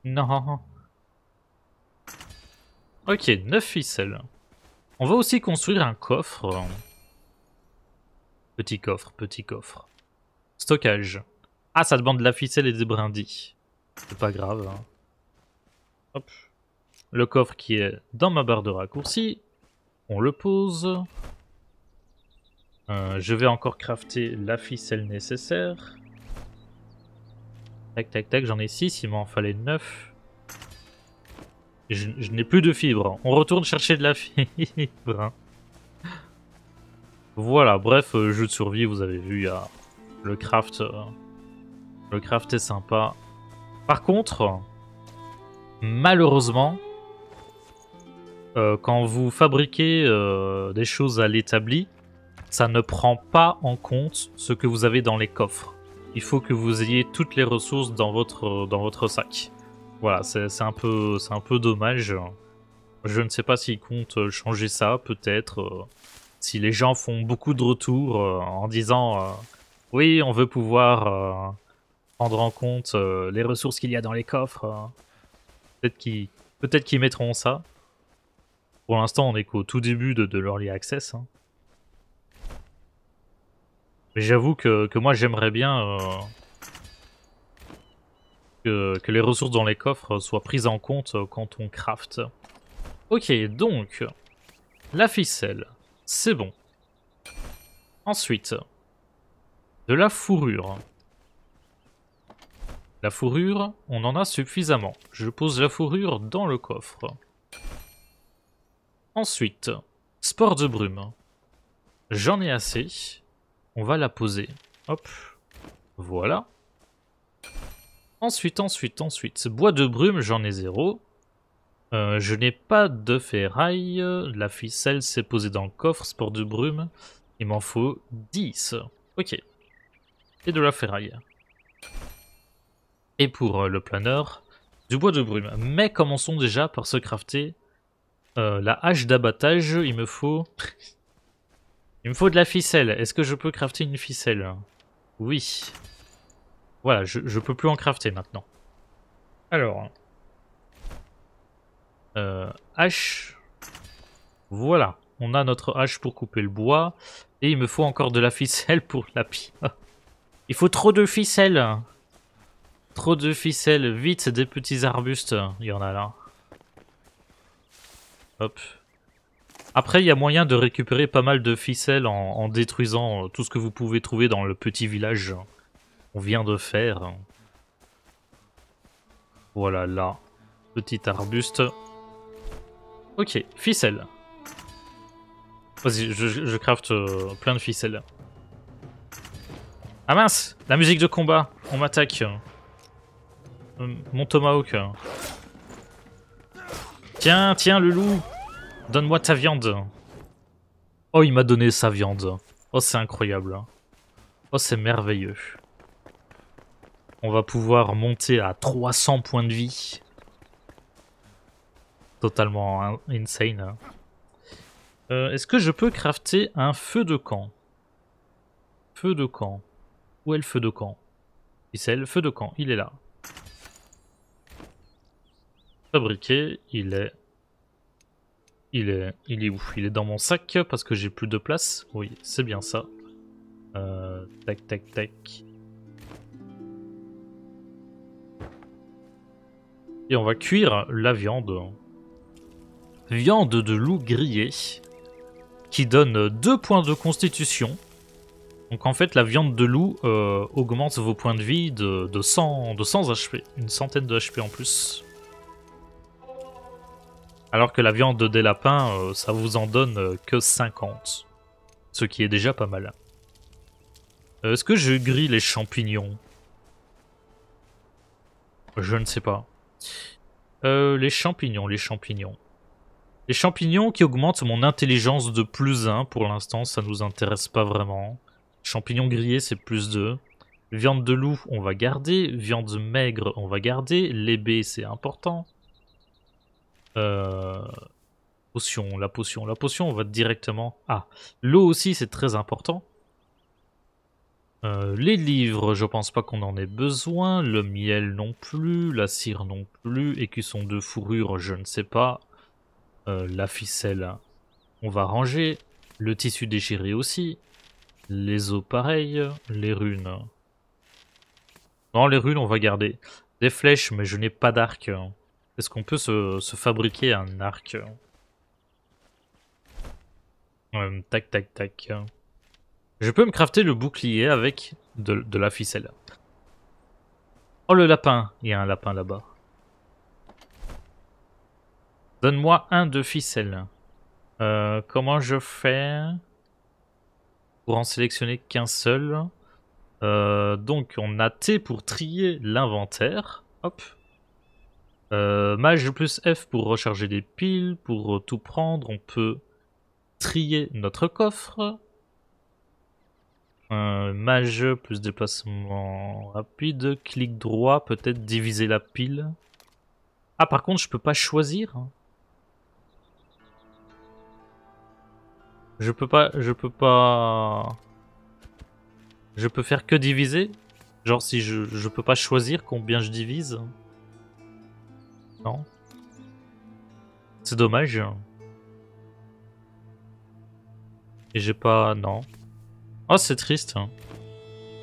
Non. Ok, 9 ficelles. On va aussi construire un coffre. Petit coffre, petit coffre. Stockage. Ah, ça demande de la ficelle et des brindilles. C'est pas grave. Hein. Hop. Le coffre qui est dans ma barre de raccourci. On le pose. Euh, je vais encore crafter la ficelle nécessaire. Tac, tac, tac, j'en ai 6, il m'en fallait 9. Je, n'ai plus de fibres. On retourne chercher de la fibre. Hein. Voilà, bref, euh, jeu de survie, vous avez vu, le craft. Euh, le craft est sympa. Par contre, Malheureusement, euh, quand vous fabriquez euh, des choses à l'établi, ça ne prend pas en compte ce que vous avez dans les coffres. Il faut que vous ayez toutes les ressources dans votre, dans votre sac. Voilà, c'est un, peu, un peu dommage. Je ne sais pas s'ils comptent changer ça, peut-être. Euh, si les gens font beaucoup de retours en disant Oui, on veut pouvoir prendre en compte les ressources qu'il y a dans les coffres hein. Peut-être qu'ils mettront ça. Pour l'instant, on est qu'au tout début de, leur l'Early Access. Hein. Mais j'avoue que, moi, j'aimerais bien euh, que, que, les ressources dans les coffres soient prises en compte quand on craft. Ok, donc, la ficelle, c'est bon. Ensuite, de la fourrure. La fourrure, on en a suffisamment. Je pose la fourrure dans le coffre. Ensuite, sport de brume. J'en ai assez. On va la poser. Hop. Voilà. Ensuite, ensuite, ensuite. Bois de brume, j'en ai zéro. Euh, je n'ai pas de ferraille. La ficelle s'est posée dans le coffre. Sport de brume. Il m'en faut 10. Ok. Et de la ferraille et pour euh, le planeur du bois de brume. Mais commençons déjà par se crafter euh, la hache d'abattage. Il me faut... Il me faut de la ficelle. Est-ce que je peux crafter une ficelle Oui. Voilà, je, je peux plus en crafter maintenant. Alors... Euh, hache. Voilà, on a notre hache pour couper le bois. Et il me faut encore de la ficelle pour la pire. Il faut trop de ficelle Trop de ficelles, vite des petits arbustes. Il y en a là. Hop. Après, il y a moyen de récupérer pas mal de ficelles en, détruisant euh, tout ce que vous pouvez trouver dans le petit village on vient de faire. Voilà, là. Petit arbuste. Ok, ficelle. Vas-y, je, je, craft euh, plein de ficelles. Ah mince La musique de combat On m'attaque mon tomahawk. Tiens, tiens, le loup Donne-moi ta viande. Oh, il m'a donné sa viande. Oh, c'est incroyable. Oh, c'est merveilleux. On va pouvoir monter à 300 points de vie. Totalement hein, insane. Euh, est-ce que je peux crafter un feu de camp Feu de camp. Où est le feu de camp le feu de camp, il est là fabriqué, il est... Il est, il est où Il est dans mon sac parce que j'ai plus de place. Oui, c'est bien ça. Euh, tac, tac, tac. Et on va cuire la viande. Viande de loup grillée qui donne 2 points de constitution. Donc en fait, la viande de loup euh, augmente vos points de vie de, de 100 HP, une centaine de HP en plus. Alors que la viande des lapins, euh, ça vous en donne euh, que 50. Ce qui est déjà pas mal. Euh, est-ce que je grille les champignons Je ne sais pas. les champignons, les champignons. Les champignons qui augmentent mon intelligence de plus 1. Pour l'instant, ça nous intéresse pas vraiment. Champignons grillés, c'est plus 2. Viande de loup, on va garder. Viande maigre, on va garder. baies, c'est important. Euh, potion, la potion, la potion, on va directement... Ah, l'eau aussi, c'est très important. Euh, les livres, je pense pas qu'on en ait besoin. Le miel non plus, la cire non plus, sont de fourrure, je ne sais pas. Euh, la ficelle, on va ranger. Le tissu déchiré aussi. Les os pareil, les runes. Non, les runes, on va garder. Des flèches, mais je n'ai pas d'arc. Est-ce qu'on peut se, fabriquer un arc euh, Tac, tac, tac. Je peux me crafter le bouclier avec de, la ficelle. Oh, le lapin Il y a un lapin là-bas. Donne-moi un de ficelle. Euh, comment je fais pour en sélectionner qu'un seul euh, Donc, on a T pour trier l'inventaire. Hop, euh, mage plus F pour recharger des piles, pour tout prendre. On peut trier notre coffre. Euh, mage plus déplacement rapide. Clic droit, peut-être diviser la pile. Ah, par contre, je peux pas choisir. Hein. Je peux pas... Je peux pas... Je peux faire que diviser Genre si je, je peux pas choisir combien je divise non. C'est dommage. Hein. Et j'ai pas... Non. Oh, c'est triste. Hein.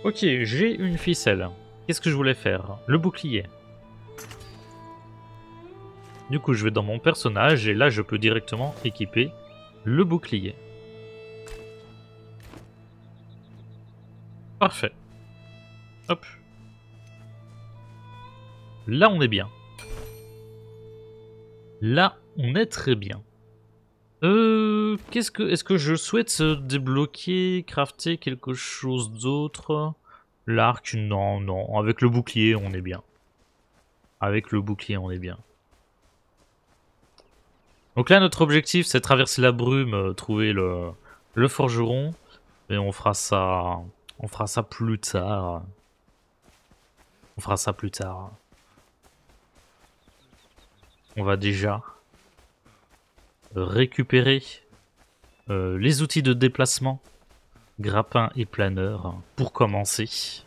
Ok, j'ai une ficelle. Qu'est-ce que je voulais faire Le bouclier. Du coup, je vais dans mon personnage et là, je peux directement équiper le bouclier. Parfait. Hop. Là, on est bien. Là, on est très bien. Euh, qu'est-ce que, est-ce que je souhaite débloquer, crafter quelque chose d'autre L'arc, non, non. Avec le bouclier, on est bien. Avec le bouclier, on est bien. Donc là, notre objectif, c'est traverser la brume, euh, trouver le, le forgeron. Et on fera ça, on fera ça plus tard. On fera ça plus tard on va déjà récupérer euh, les outils de déplacement, grappin et planeur, hein, pour commencer.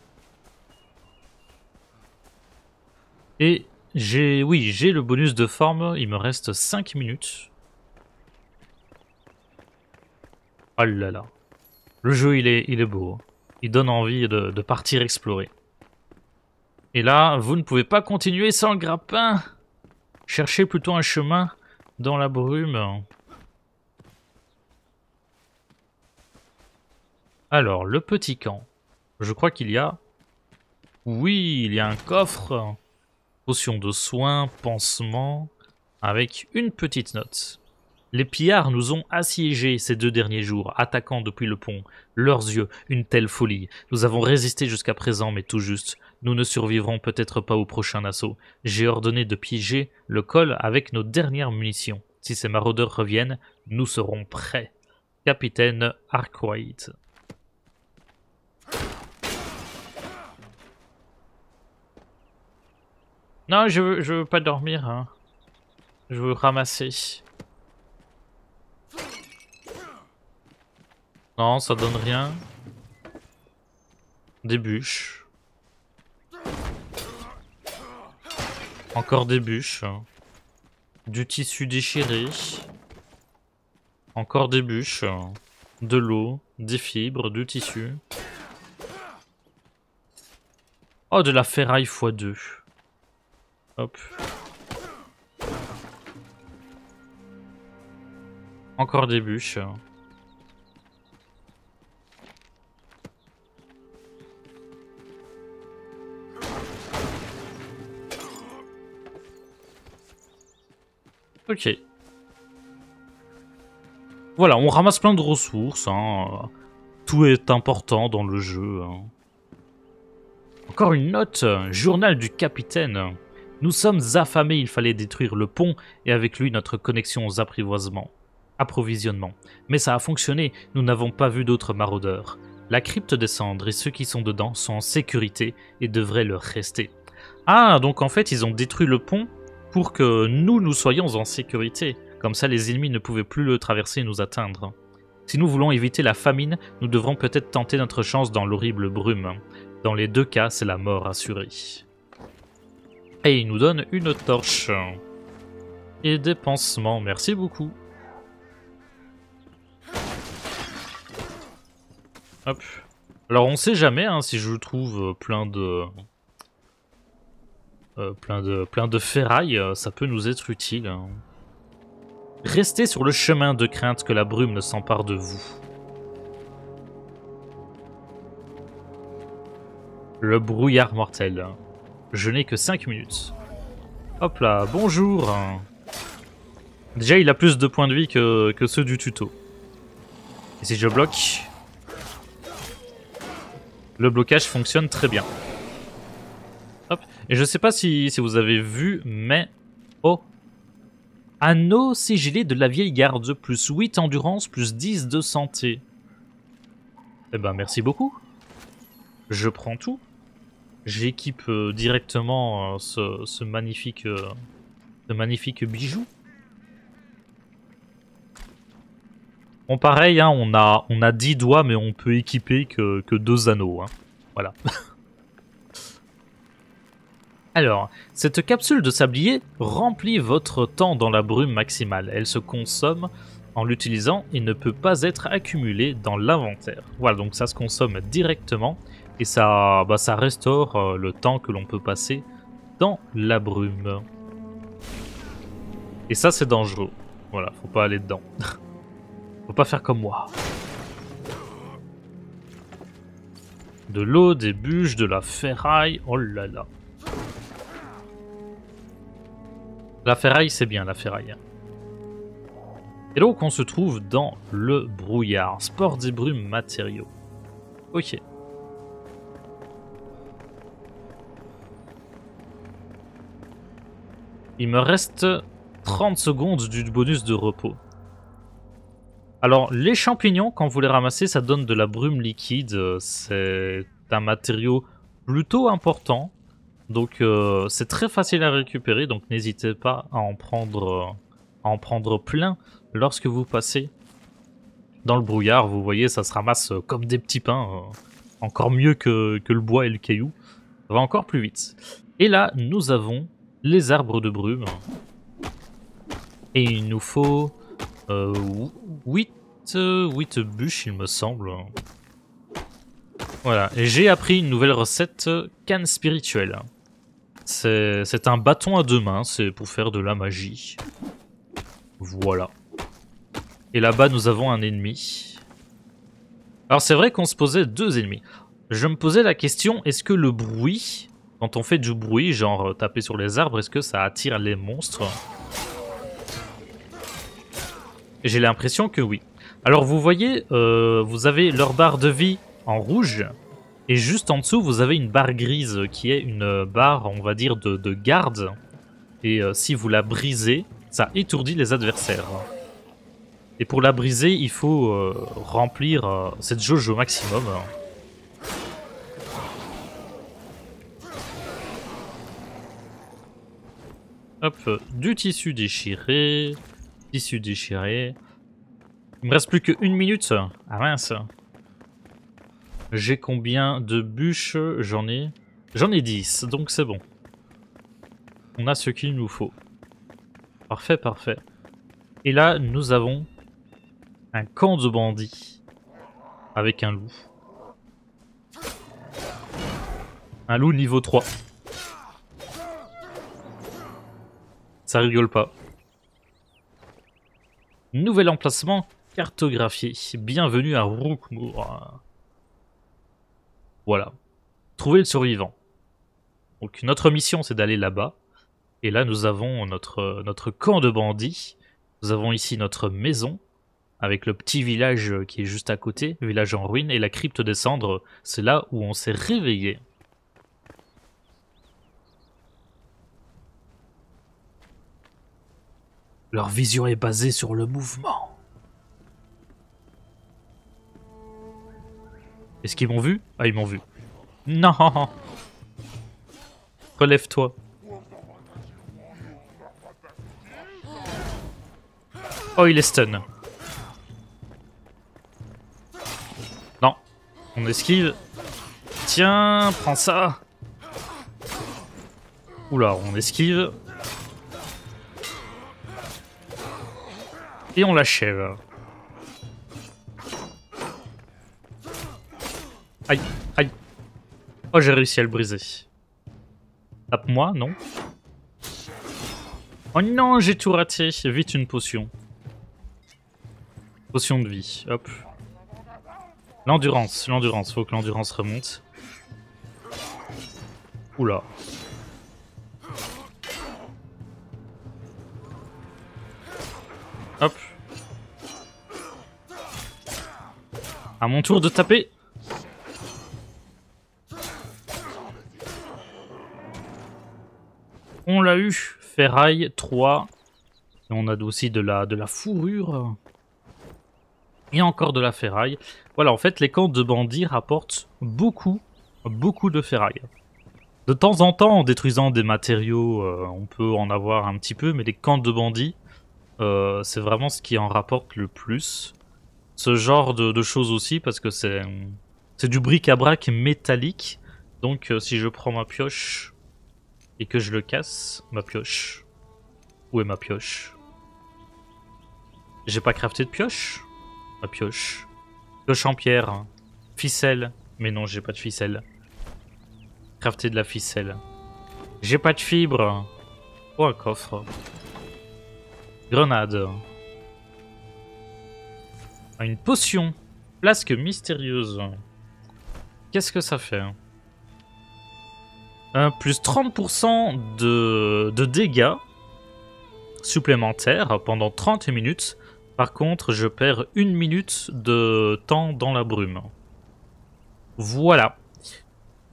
Et j'ai, oui, j'ai le bonus de forme, il me reste 5 minutes. Oh là là. Le jeu, il est, il est beau. Hein. Il donne envie de, de partir explorer. Et là, vous ne pouvez pas continuer sans le grappin Cherchez plutôt un chemin dans la brume. Alors, le petit camp. Je crois qu'il y a... Oui, il y a un coffre. Potion de soins, pansement, avec une petite note. Les pillards nous ont assiégés ces deux derniers jours, attaquant depuis le pont. Leurs yeux, une telle folie. Nous avons résisté jusqu'à présent, mais tout juste. Nous ne survivrons peut-être pas au prochain assaut. J'ai ordonné de piéger le col avec nos dernières munitions. Si ces maraudeurs reviennent, nous serons prêts. Capitaine Arkwright. Non, je veux, veux pas dormir. Hein. Je veux ramasser. Non, ça donne rien. Des bûches. Encore des bûches. Du tissu déchiré. Encore des bûches. De l'eau, des fibres, du tissu. Oh, de la ferraille x2. Hop. Encore des bûches. Ok. Voilà, on ramasse plein de ressources. Hein. Tout est important dans le jeu. Hein. Encore une note, journal du capitaine. Nous sommes affamés, il fallait détruire le pont et avec lui notre connexion aux approvisionnements Approvisionnement. Mais ça a fonctionné, nous n'avons pas vu d'autres maraudeurs. La crypte descendre et ceux qui sont dedans sont en sécurité et devraient leur rester. Ah, donc en fait ils ont détruit le pont pour que nous, nous soyons en sécurité. Comme ça, les ennemis ne pouvaient plus le traverser et nous atteindre. Si nous voulons éviter la famine, nous devrons peut-être tenter notre chance dans l'horrible brume. Dans les deux cas, c'est la mort assurée. Et il nous donne une torche. Et des pansements, merci beaucoup. Hop. Alors on sait jamais hein, si je trouve plein de... Euh, plein, de, plein de ferraille, euh, ça peut nous être utile. Hein. Restez sur le chemin de crainte que la brume ne s'empare de vous. Le brouillard mortel. Je n'ai que 5 minutes. Hop là, bonjour Déjà, il a plus de points de vie que, que ceux du tuto. Et si je bloque... Le blocage fonctionne très bien. Et je sais pas si, vous avez vu, mais... Oh Anneau sigillé de la vieille garde, plus 8 endurance, plus 10 de santé. Eh ben merci beaucoup. Je prends tout. J'équipe euh, directement euh, ce, magnifique, euh, ce magnifique bijou. Bon pareil, hein, on, a, on a 10 doigts mais on peut équiper que, 2 deux anneaux. Hein. Voilà. Alors, cette capsule de sablier remplit votre temps dans la brume maximale. Elle se consomme en l'utilisant et ne peut pas être accumulée dans l'inventaire. Voilà, donc ça se consomme directement et ça, bah, restaure euh, le temps que l'on peut passer dans la brume. Et ça, c'est dangereux. Voilà, faut pas aller dedans. faut pas faire comme moi. De l'eau, des bûches, de la ferraille, oh là là. La ferraille, c'est bien la ferraille. Et donc on se trouve dans le brouillard, sport des brumes matériaux. Ok. Il me reste 30 secondes du bonus de repos. Alors, les champignons, quand vous les ramassez, ça donne de la brume liquide. Euh, c'est un matériau plutôt important. Donc euh, c'est très facile à récupérer, donc n'hésitez pas à en prendre, euh, en prendre plein lorsque vous passez dans le brouillard. Vous voyez, ça se ramasse euh, comme des petits pains, encore mieux que, le bois et le caillou. va encore plus vite. Et là, nous avons les arbres de brume. Et il nous faut 8, 8 bûches, il me semble. Voilà, et j'ai appris une nouvelle recette euh, canne spirituelle. C'est un bâton à deux mains, c'est pour faire de la magie. Voilà. Et là-bas, nous avons un ennemi. Alors c'est vrai qu'on se posait deux ennemis. Je me posais la question, est-ce que le bruit, quand on fait du bruit, genre euh, taper sur les arbres, est-ce que ça attire les monstres J'ai l'impression que oui. Alors vous voyez, euh, vous avez leur barre de vie en rouge. Et juste en dessous, vous avez une barre grise qui est une barre, on va dire, de, garde. Et euh, si vous la brisez, ça étourdit les adversaires. Et pour la briser, il faut euh, remplir euh, cette jauge au maximum. Hop, du tissu déchiré, tissu déchiré. Il me reste plus qu'une minute. Ah mince. J'ai combien de bûches J'en ai... J'en ai 10, donc c'est bon. On a ce qu'il nous faut. Parfait, parfait. Et là, nous avons un camp de bandits avec un loup. Un loup niveau 3. Ça rigole pas. Nouvel emplacement cartographié. Bienvenue à Rookmoor. Voilà. Trouver le survivant. Donc notre mission c'est d'aller là-bas. Et là nous avons notre, notre camp de bandits. Nous avons ici notre maison avec le petit village qui est juste à côté, village en ruine, et la crypte des cendres, c'est là où on s'est réveillé. Leur vision est basée sur le mouvement. Est-ce qu'ils m'ont vu Ah, ils m'ont vu. Non Relève-toi. Oh, il est stun. Non. On esquive. Tiens, prends ça. Oula, on esquive. Et on l'achève. Aïe, aïe. Oh, j'ai réussi à le briser. Tape-moi, non Oh non, j'ai tout raté. Vite une potion. Potion de vie, hop. L'endurance, l'endurance, faut que l'endurance remonte. Oula. Hop. À mon tour de taper On l'a eu. Ferraille 3. Et on a aussi de la, de la fourrure. Et encore de la ferraille. Voilà, en fait, les camps de bandits rapportent beaucoup, beaucoup de ferraille. De temps en temps, en détruisant des matériaux, euh, on peut en avoir un petit peu, mais les camps de bandits, euh, c'est vraiment ce qui en rapporte le plus. Ce genre de, choses aussi, parce que c'est du bric-à-brac métallique. Donc, euh, si je prends ma pioche, et que je le casse, ma pioche. Où est ma pioche J'ai pas crafté de pioche Ma pioche. Pioche en pierre. Ficelle. Mais non, j'ai pas de ficelle. Crafter de la ficelle. J'ai pas de fibre. Oh, un coffre. Grenade. Ah, une potion. Flasque mystérieuse. Qu'est-ce que ça fait plus 30% de, dégâts supplémentaires pendant 30 minutes. Par contre, je perds une minute de temps dans la brume. Voilà.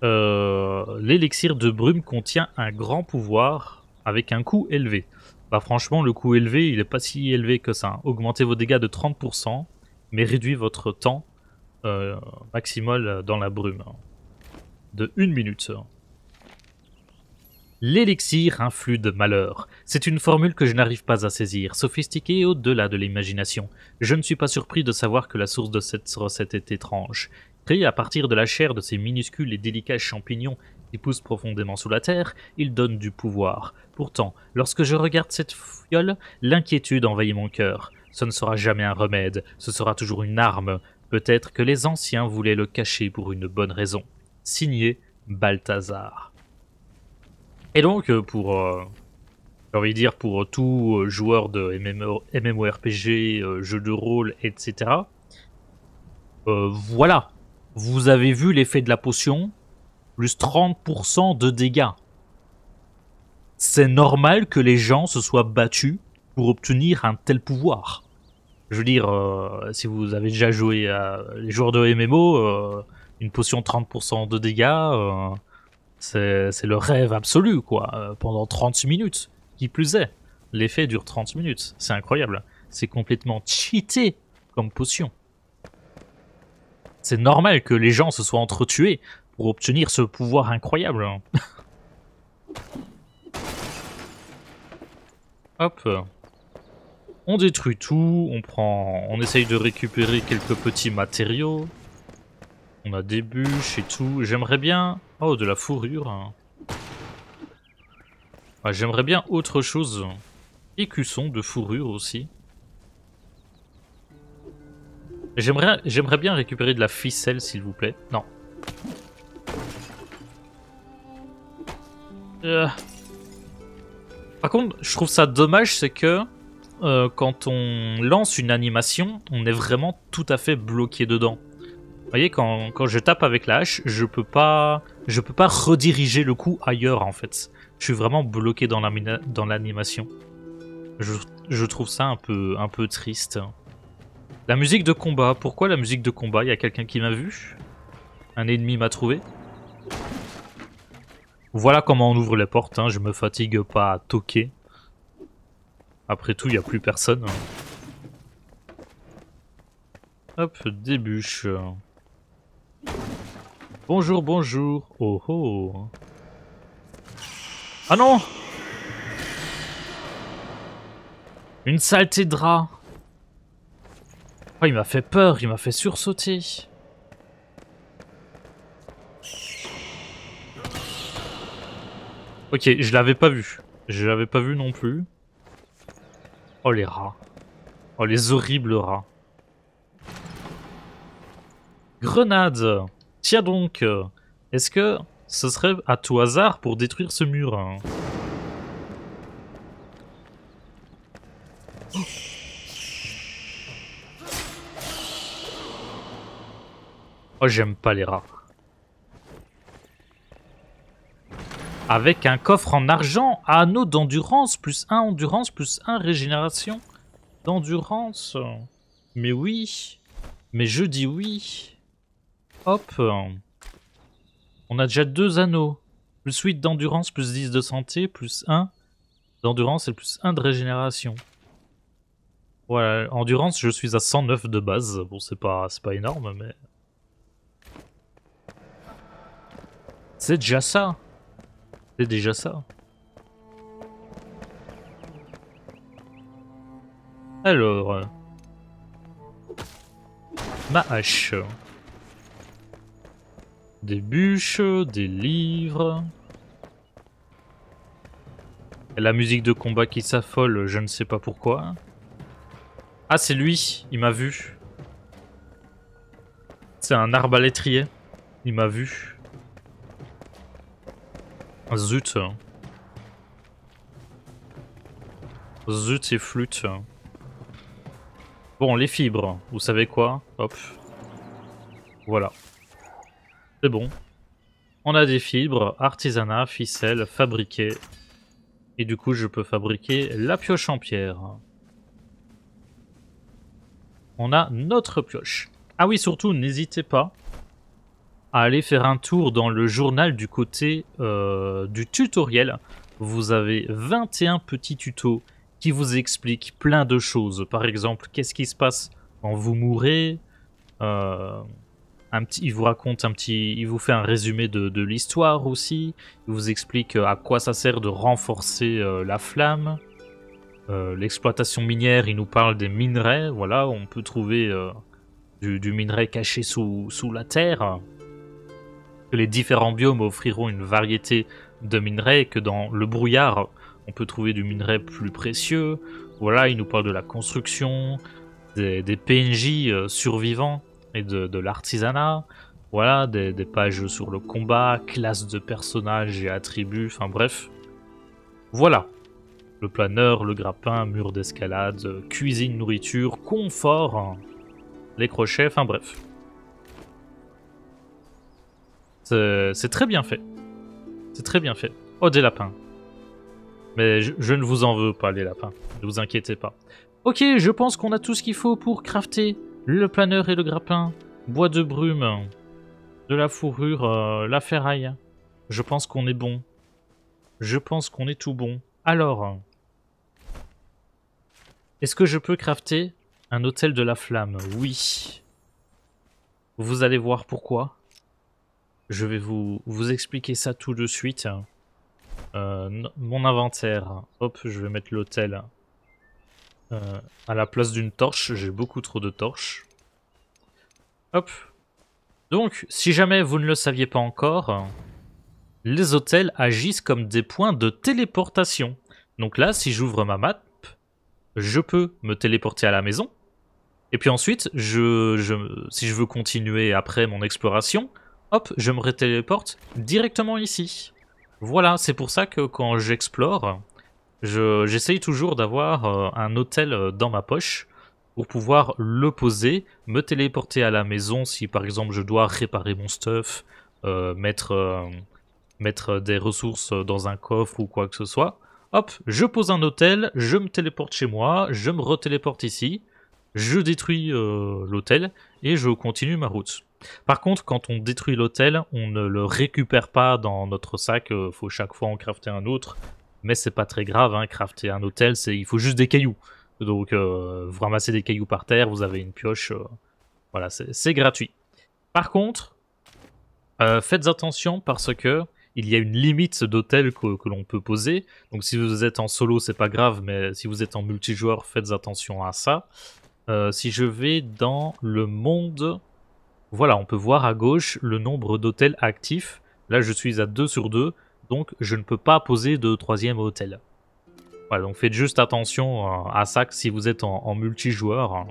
Euh, l'élixir de brume contient un grand pouvoir avec un coût élevé. Bah franchement, le coût élevé, il n'est pas si élevé que ça. Hein. Augmentez vos dégâts de 30%, mais réduit votre temps euh, maximal dans la brume hein. de 1 minute. L'élixir influe de malheur. C'est une formule que je n'arrive pas à saisir, sophistiquée au-delà de l'imagination. Je ne suis pas surpris de savoir que la source de cette recette est étrange. Créé à partir de la chair de ces minuscules et délicats champignons qui poussent profondément sous la terre, il donne du pouvoir. Pourtant, lorsque je regarde cette fiole, l'inquiétude envahit mon cœur. Ce ne sera jamais un remède, ce sera toujours une arme. Peut-être que les anciens voulaient le cacher pour une bonne raison. Signé Balthazar. Et donc, euh, pour, euh, j'ai envie de dire, pour tout euh, joueur de MMORPG, jeu de rôle, etc., voilà, vous avez vu l'effet de la potion, plus 30% de dégâts. C'est normal que les gens se soient battus pour obtenir un tel pouvoir. Je veux dire, si vous avez déjà joué à les joueurs de MMO, une potion 30% de dégâts, c'est le rêve absolu, quoi, euh, pendant 30 minutes. Qui plus est, l'effet dure 30 minutes. C'est incroyable. C'est complètement cheaté comme potion. C'est normal que les gens se soient entretués pour obtenir ce pouvoir incroyable. Hein. Hop. On détruit tout, on prend, on essaye de récupérer quelques petits matériaux. On a des bûches et tout. J'aimerais bien Oh, de la fourrure. Ah, j'aimerais bien autre chose. Écusson de fourrure aussi. J'aimerais bien récupérer de la ficelle, s'il vous plaît. Non. Euh. Par contre, je trouve ça dommage, c'est que euh, quand on lance une animation, on est vraiment tout à fait bloqué dedans. Vous voyez, quand, je tape avec la hache, je peux pas, je peux pas rediriger le coup ailleurs en fait. Je suis vraiment bloqué dans l'animation. La, dans je, je, trouve ça un peu, un peu triste. La musique de combat. Pourquoi la musique de combat Il y a quelqu'un qui m'a vu Un ennemi m'a trouvé Voilà comment on ouvre les portes. Hein. Je me fatigue pas à toquer. Après tout, il n'y a plus personne. Hop, débûche. Bonjour, bonjour. Oh oh. Ah non Une saleté de rat. Oh, il m'a fait peur, il m'a fait sursauter. Ok, je l'avais pas vu. Je l'avais pas vu non plus. Oh les rats. Oh les horribles rats. Grenade Tiens donc Est-ce que ce serait à tout hasard pour détruire ce mur hein Oh, j'aime pas les rats. Avec un coffre en argent, anneau d'endurance, plus un endurance, plus un régénération d'endurance. Mais oui, mais je dis oui. Hop. On a déjà deux anneaux. Plus 8 d'endurance, plus 10 de santé, plus 1 d'endurance et plus 1 de régénération. Voilà, endurance, je suis à 109 de base. Bon, c'est pas, pas énorme, mais... C'est déjà ça. C'est déjà ça. Alors... Ma hache. Des bûches, des livres. Et la musique de combat qui s'affole, je ne sais pas pourquoi. Ah, c'est lui, il m'a vu. C'est un arbalétrier, il m'a vu. Ah, zut. Zut et flûte. Bon, les fibres, vous savez quoi Hop. Voilà. C'est bon. On a des fibres, artisanat, ficelle, fabriqué Et du coup, je peux fabriquer la pioche en pierre. On a notre pioche. Ah oui, surtout, n'hésitez pas à aller faire un tour dans le journal du côté euh, du tutoriel. Vous avez 21 petits tutos qui vous expliquent plein de choses. Par exemple, qu'est-ce qui se passe quand vous mourrez euh, petit, il vous raconte un petit, il vous fait un résumé de, l'histoire aussi. Il vous explique euh, à quoi ça sert de renforcer euh, la flamme. Euh, l'exploitation minière, il nous parle des minerais. Voilà, on peut trouver du, du, minerai caché sous, la terre. Les différents biomes offriront une variété de minerais. Que dans le brouillard, on peut trouver du minerai plus précieux. Voilà, il nous parle de la construction, des, des PNJ survivants et de, l'artisanat. Voilà, des, pages sur le combat, classe de personnages et attributs, enfin bref. Voilà. Le planeur, le grappin, mur d'escalade, cuisine, nourriture, confort, les crochets, enfin bref. C'est très bien fait. C'est très bien fait. Oh, des lapins. Mais je, je ne vous en veux pas, les lapins. Ne vous inquiétez pas. Ok, je pense qu'on a tout ce qu'il faut pour crafter le planeur et le grappin, bois de brume, de la fourrure, euh, la ferraille. Je pense qu'on est bon. Je pense qu'on est tout bon. Alors, est-ce que je peux crafter un hôtel de la flamme Oui. Vous allez voir pourquoi. Je vais vous, vous expliquer ça tout de suite. Euh, mon inventaire. Hop, je vais mettre l'hôtel euh, à la place d'une torche, j'ai beaucoup trop de torches. Hop. Donc, si jamais vous ne le saviez pas encore, les hôtels agissent comme des points de téléportation. Donc là, si j'ouvre ma map, je peux me téléporter à la maison. Et puis ensuite, si je veux continuer après mon exploration, hop, je me téléporte directement ici. Voilà, c'est pour ça que quand j'explore, j'essaye toujours d'avoir euh, un hôtel euh, dans ma poche pour pouvoir le poser, me téléporter à la maison si par exemple je dois réparer mon stuff, euh, mettre, mettre des ressources dans un coffre ou quoi que ce soit. Hop, je pose un hôtel, je me téléporte chez moi, je me re-téléporte ici, je détruis l'hôtel et je continue ma route. Par contre, quand on détruit l'hôtel, on ne le récupère pas dans notre sac. Il faut chaque fois en crafter un autre mais c'est pas très grave. Hein, crafter un hôtel, c'est il faut juste des cailloux. Donc euh, vous ramassez des cailloux par terre, vous avez une pioche. Euh, voilà, c'est gratuit. Par contre, euh, faites attention parce que il y a une limite d'hôtels que, que l'on peut poser. Donc si vous êtes en solo, c'est pas grave, mais si vous êtes en multijoueur, faites attention à ça. si je vais dans le monde, voilà, on peut voir à gauche le nombre d'hôtels actifs. Là, je suis à 2 sur 2. Donc je ne peux pas poser de troisième hôtel. Voilà, donc faites juste attention euh, à ça si vous êtes en, multijoueur. Hein.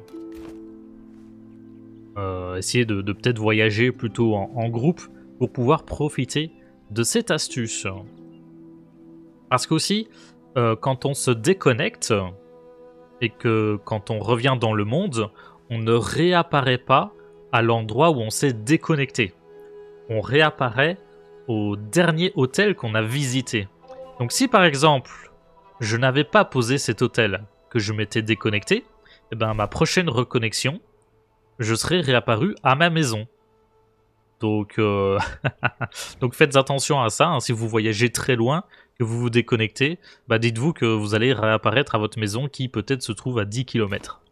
Euh, essayez de, peut-être voyager plutôt en, groupe pour pouvoir profiter de cette astuce. Parce qu'aussi, euh, quand on se déconnecte et que quand on revient dans le monde, on ne réapparaît pas à l'endroit où on s'est déconnecté. On réapparaît au dernier hôtel qu'on a visité. Donc si par exemple je n'avais pas posé cet hôtel, que je m'étais déconnecté, Et eh ben, ma prochaine reconnexion, je serais réapparu à ma maison. Donc, euh, Donc faites attention à ça, hein. si vous voyagez très loin, que vous vous déconnectez, bah dites-vous que vous allez réapparaître à votre maison qui peut-être se trouve à 10 km.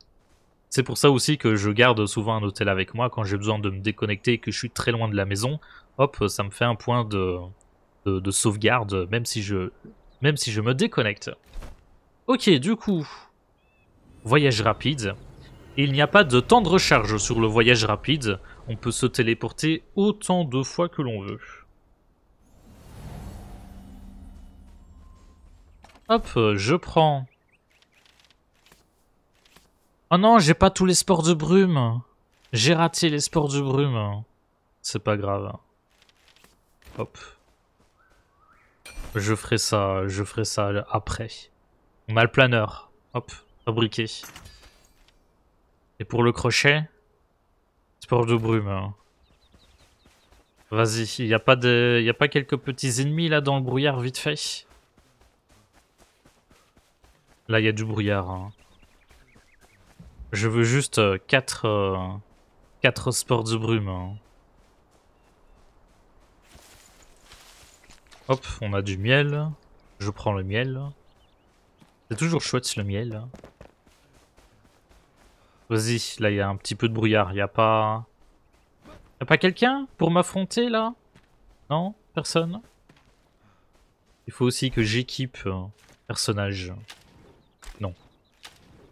C'est pour ça aussi que je garde souvent un hôtel avec moi quand j'ai besoin de me déconnecter et que je suis très loin de la maison hop, ça me fait un point de, de, sauvegarde, même si, je, même si je me déconnecte. Ok, du coup, voyage rapide. il n'y a pas de temps de recharge sur le voyage rapide. On peut se téléporter autant de fois que l'on veut. Hop, je prends... Oh non, j'ai pas tous les sports de brume J'ai raté les sports de brume. C'est pas grave. Hop. Je ferai ça, je ferai ça après. On a le planeur. Hop, fabriqué. Et pour le crochet, sport de brume. Hein. Vas-y, il n'y a, pas de... y a pas quelques petits ennemis là dans le brouillard vite fait Là, il y a du brouillard. Hein. Je veux juste 4 euh, euh, quatre, sports de brume. Hein. Hop, on a du miel. Je prends le miel. C'est toujours chouette le miel. Vas-y, là il y a un petit peu de brouillard. Il y a pas... Y a pas quelqu'un pour m'affronter là Non Personne Il faut aussi que j'équipe euh, personnage. Non.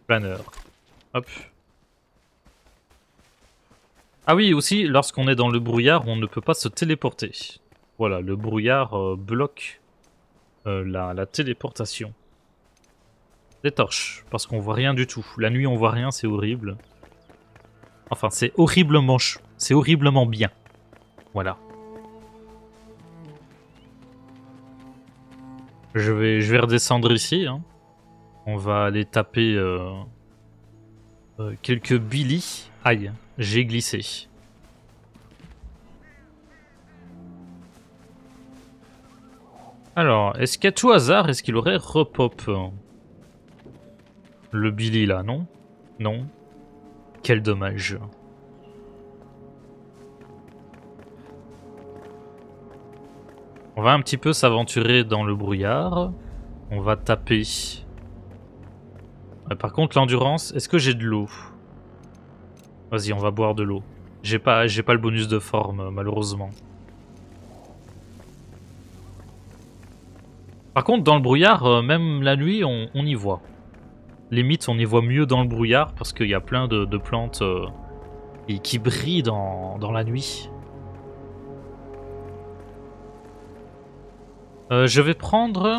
Planeur. Hop. Ah oui, aussi, lorsqu'on est dans le brouillard, on ne peut pas se téléporter. Voilà, le brouillard euh, bloque euh, la, téléportation. Des torches, parce qu'on voit rien du tout. La nuit, on voit rien, c'est horrible. Enfin, c'est horriblement, c'est horriblement bien. Voilà. Je vais, je vais redescendre ici. Hein. On va aller taper euh, quelques Billy. Aïe, j'ai glissé. Alors, est-ce qu'à tout hasard, est-ce qu'il aurait repop euh, Le Billy là, non Non Quel dommage. On va un petit peu s'aventurer dans le brouillard. On va taper. Par contre, l'endurance, est-ce que j'ai de l'eau Vas-y, on va boire de l'eau. J'ai pas, pas le bonus de forme, malheureusement. Par contre, dans le brouillard, euh, même la nuit, on, y voit. Limite, on y voit mieux dans le brouillard parce qu'il y a plein de, plantes euh, qui brillent dans, la nuit. Euh, je vais prendre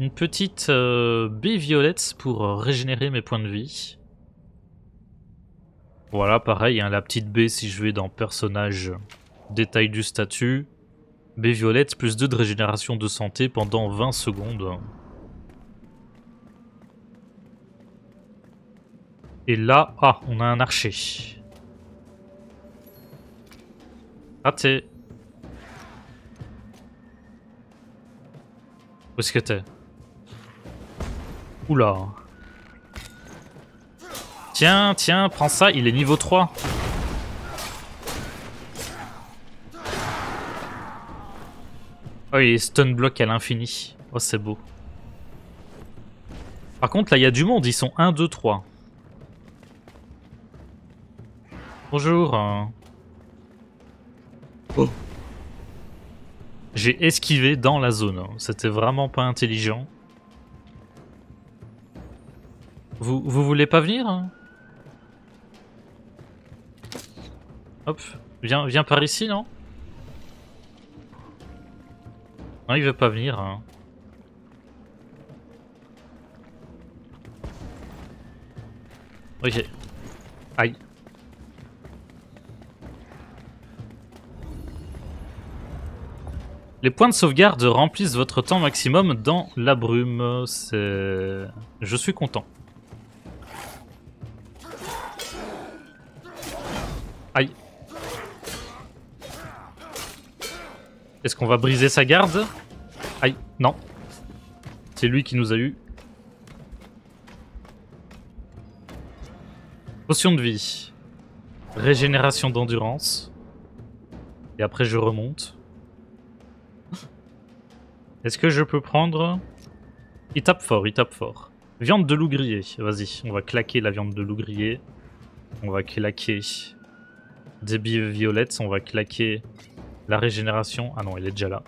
une petite baie violette pour régénérer mes points de vie. Voilà, pareil, hein, la petite baie si je vais dans personnage, détail du statut. B violette, plus 2 de régénération de santé pendant 20 secondes. Et là, ah, on a un archer. Raté. Ah, Où est-ce que t'es Oula. Tiens, tiens, prends ça, il est niveau 3. Oh, ah il est stun block à l'infini. Oh, c'est beau. Par contre, là, il y a du monde. Ils sont 1, 2, 3. Bonjour. Oh. J'ai esquivé dans la zone. C'était vraiment pas intelligent. Vous, vous voulez pas venir hein Hop. Viens, viens par ici, non Non, il veut pas venir. Hein. Ok. Aïe. Les points de sauvegarde remplissent votre temps maximum dans la brume. C'est... Je suis content. Est-ce qu'on va briser sa garde Aïe, non. C'est lui qui nous a eu. Potion de vie. Régénération d'endurance. Et après je remonte. Est-ce que je peux prendre... Il tape fort, il tape fort. Viande de loup grillé. Vas-y, on va claquer la viande de loup grillé. On va claquer des violette, On va claquer la régénération. Ah non, il est déjà là.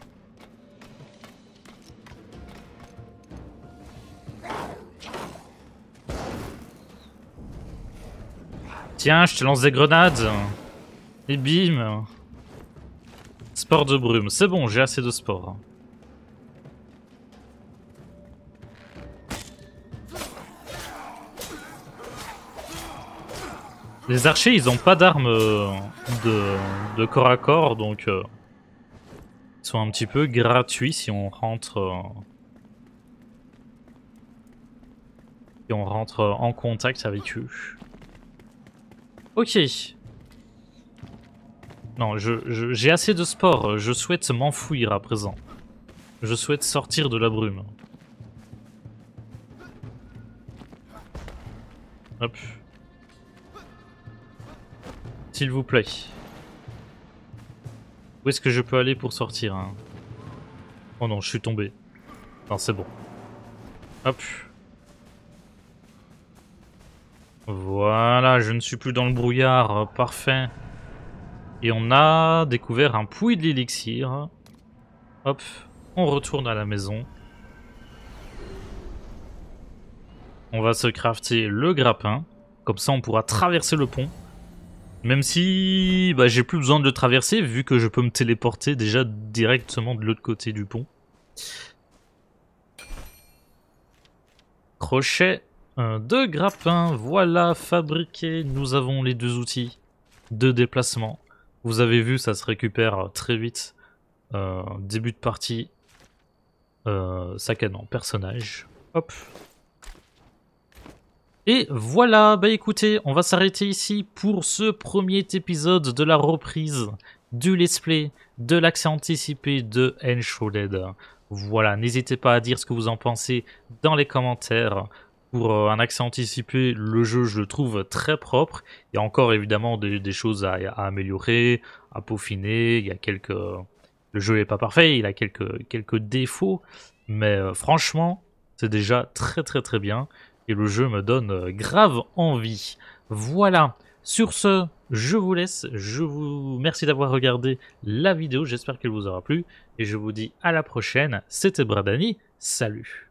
Tiens, je te lance des grenades. Et bim. Sport de brume. C'est bon, j'ai assez de sport. Les archers, ils ont pas d'armes euh, de, corps à corps, donc euh, ils sont un petit peu gratuits si on rentre, euh, on rentre en contact avec eux. Ok. Non, j'ai je, assez de sport. Je souhaite m'enfouir à présent. Je souhaite sortir de la brume. Hop s'il vous plaît. Où est-ce que je peux aller pour sortir hein Oh non, je suis tombé. Non, c'est bon. Hop. Voilà, je ne suis plus dans le brouillard. Parfait. Et on a découvert un puits de l'élixir. Hop, on retourne à la maison. On va se crafter le grappin. Comme ça, on pourra traverser le pont même si bah, j'ai plus besoin de le traverser, vu que je peux me téléporter déjà directement de l'autre côté du pont. Crochet de grappin, voilà, fabriqué. Nous avons les deux outils de déplacement. Vous avez vu, ça se récupère très vite. Euh, début de partie, euh, sac à personnage. Hop, et voilà, bah écoutez, on va s'arrêter ici pour ce premier épisode de la reprise du let's play de l'accès anticipé de Enshrouded. Voilà, n'hésitez pas à dire ce que vous en pensez dans les commentaires. Pour euh, un accès anticipé, le jeu, je le trouve très propre. Il y a encore évidemment des, choses à, améliorer, à peaufiner. Il y a quelques... Le jeu n'est pas parfait, il a quelques, quelques défauts. Mais euh, franchement, c'est déjà très très très bien et le jeu me donne euh, grave envie. Voilà, sur ce, je vous laisse, je vous merci d'avoir regardé la vidéo, j'espère qu'elle vous aura plu, et je vous dis à la prochaine, c'était Bradani, salut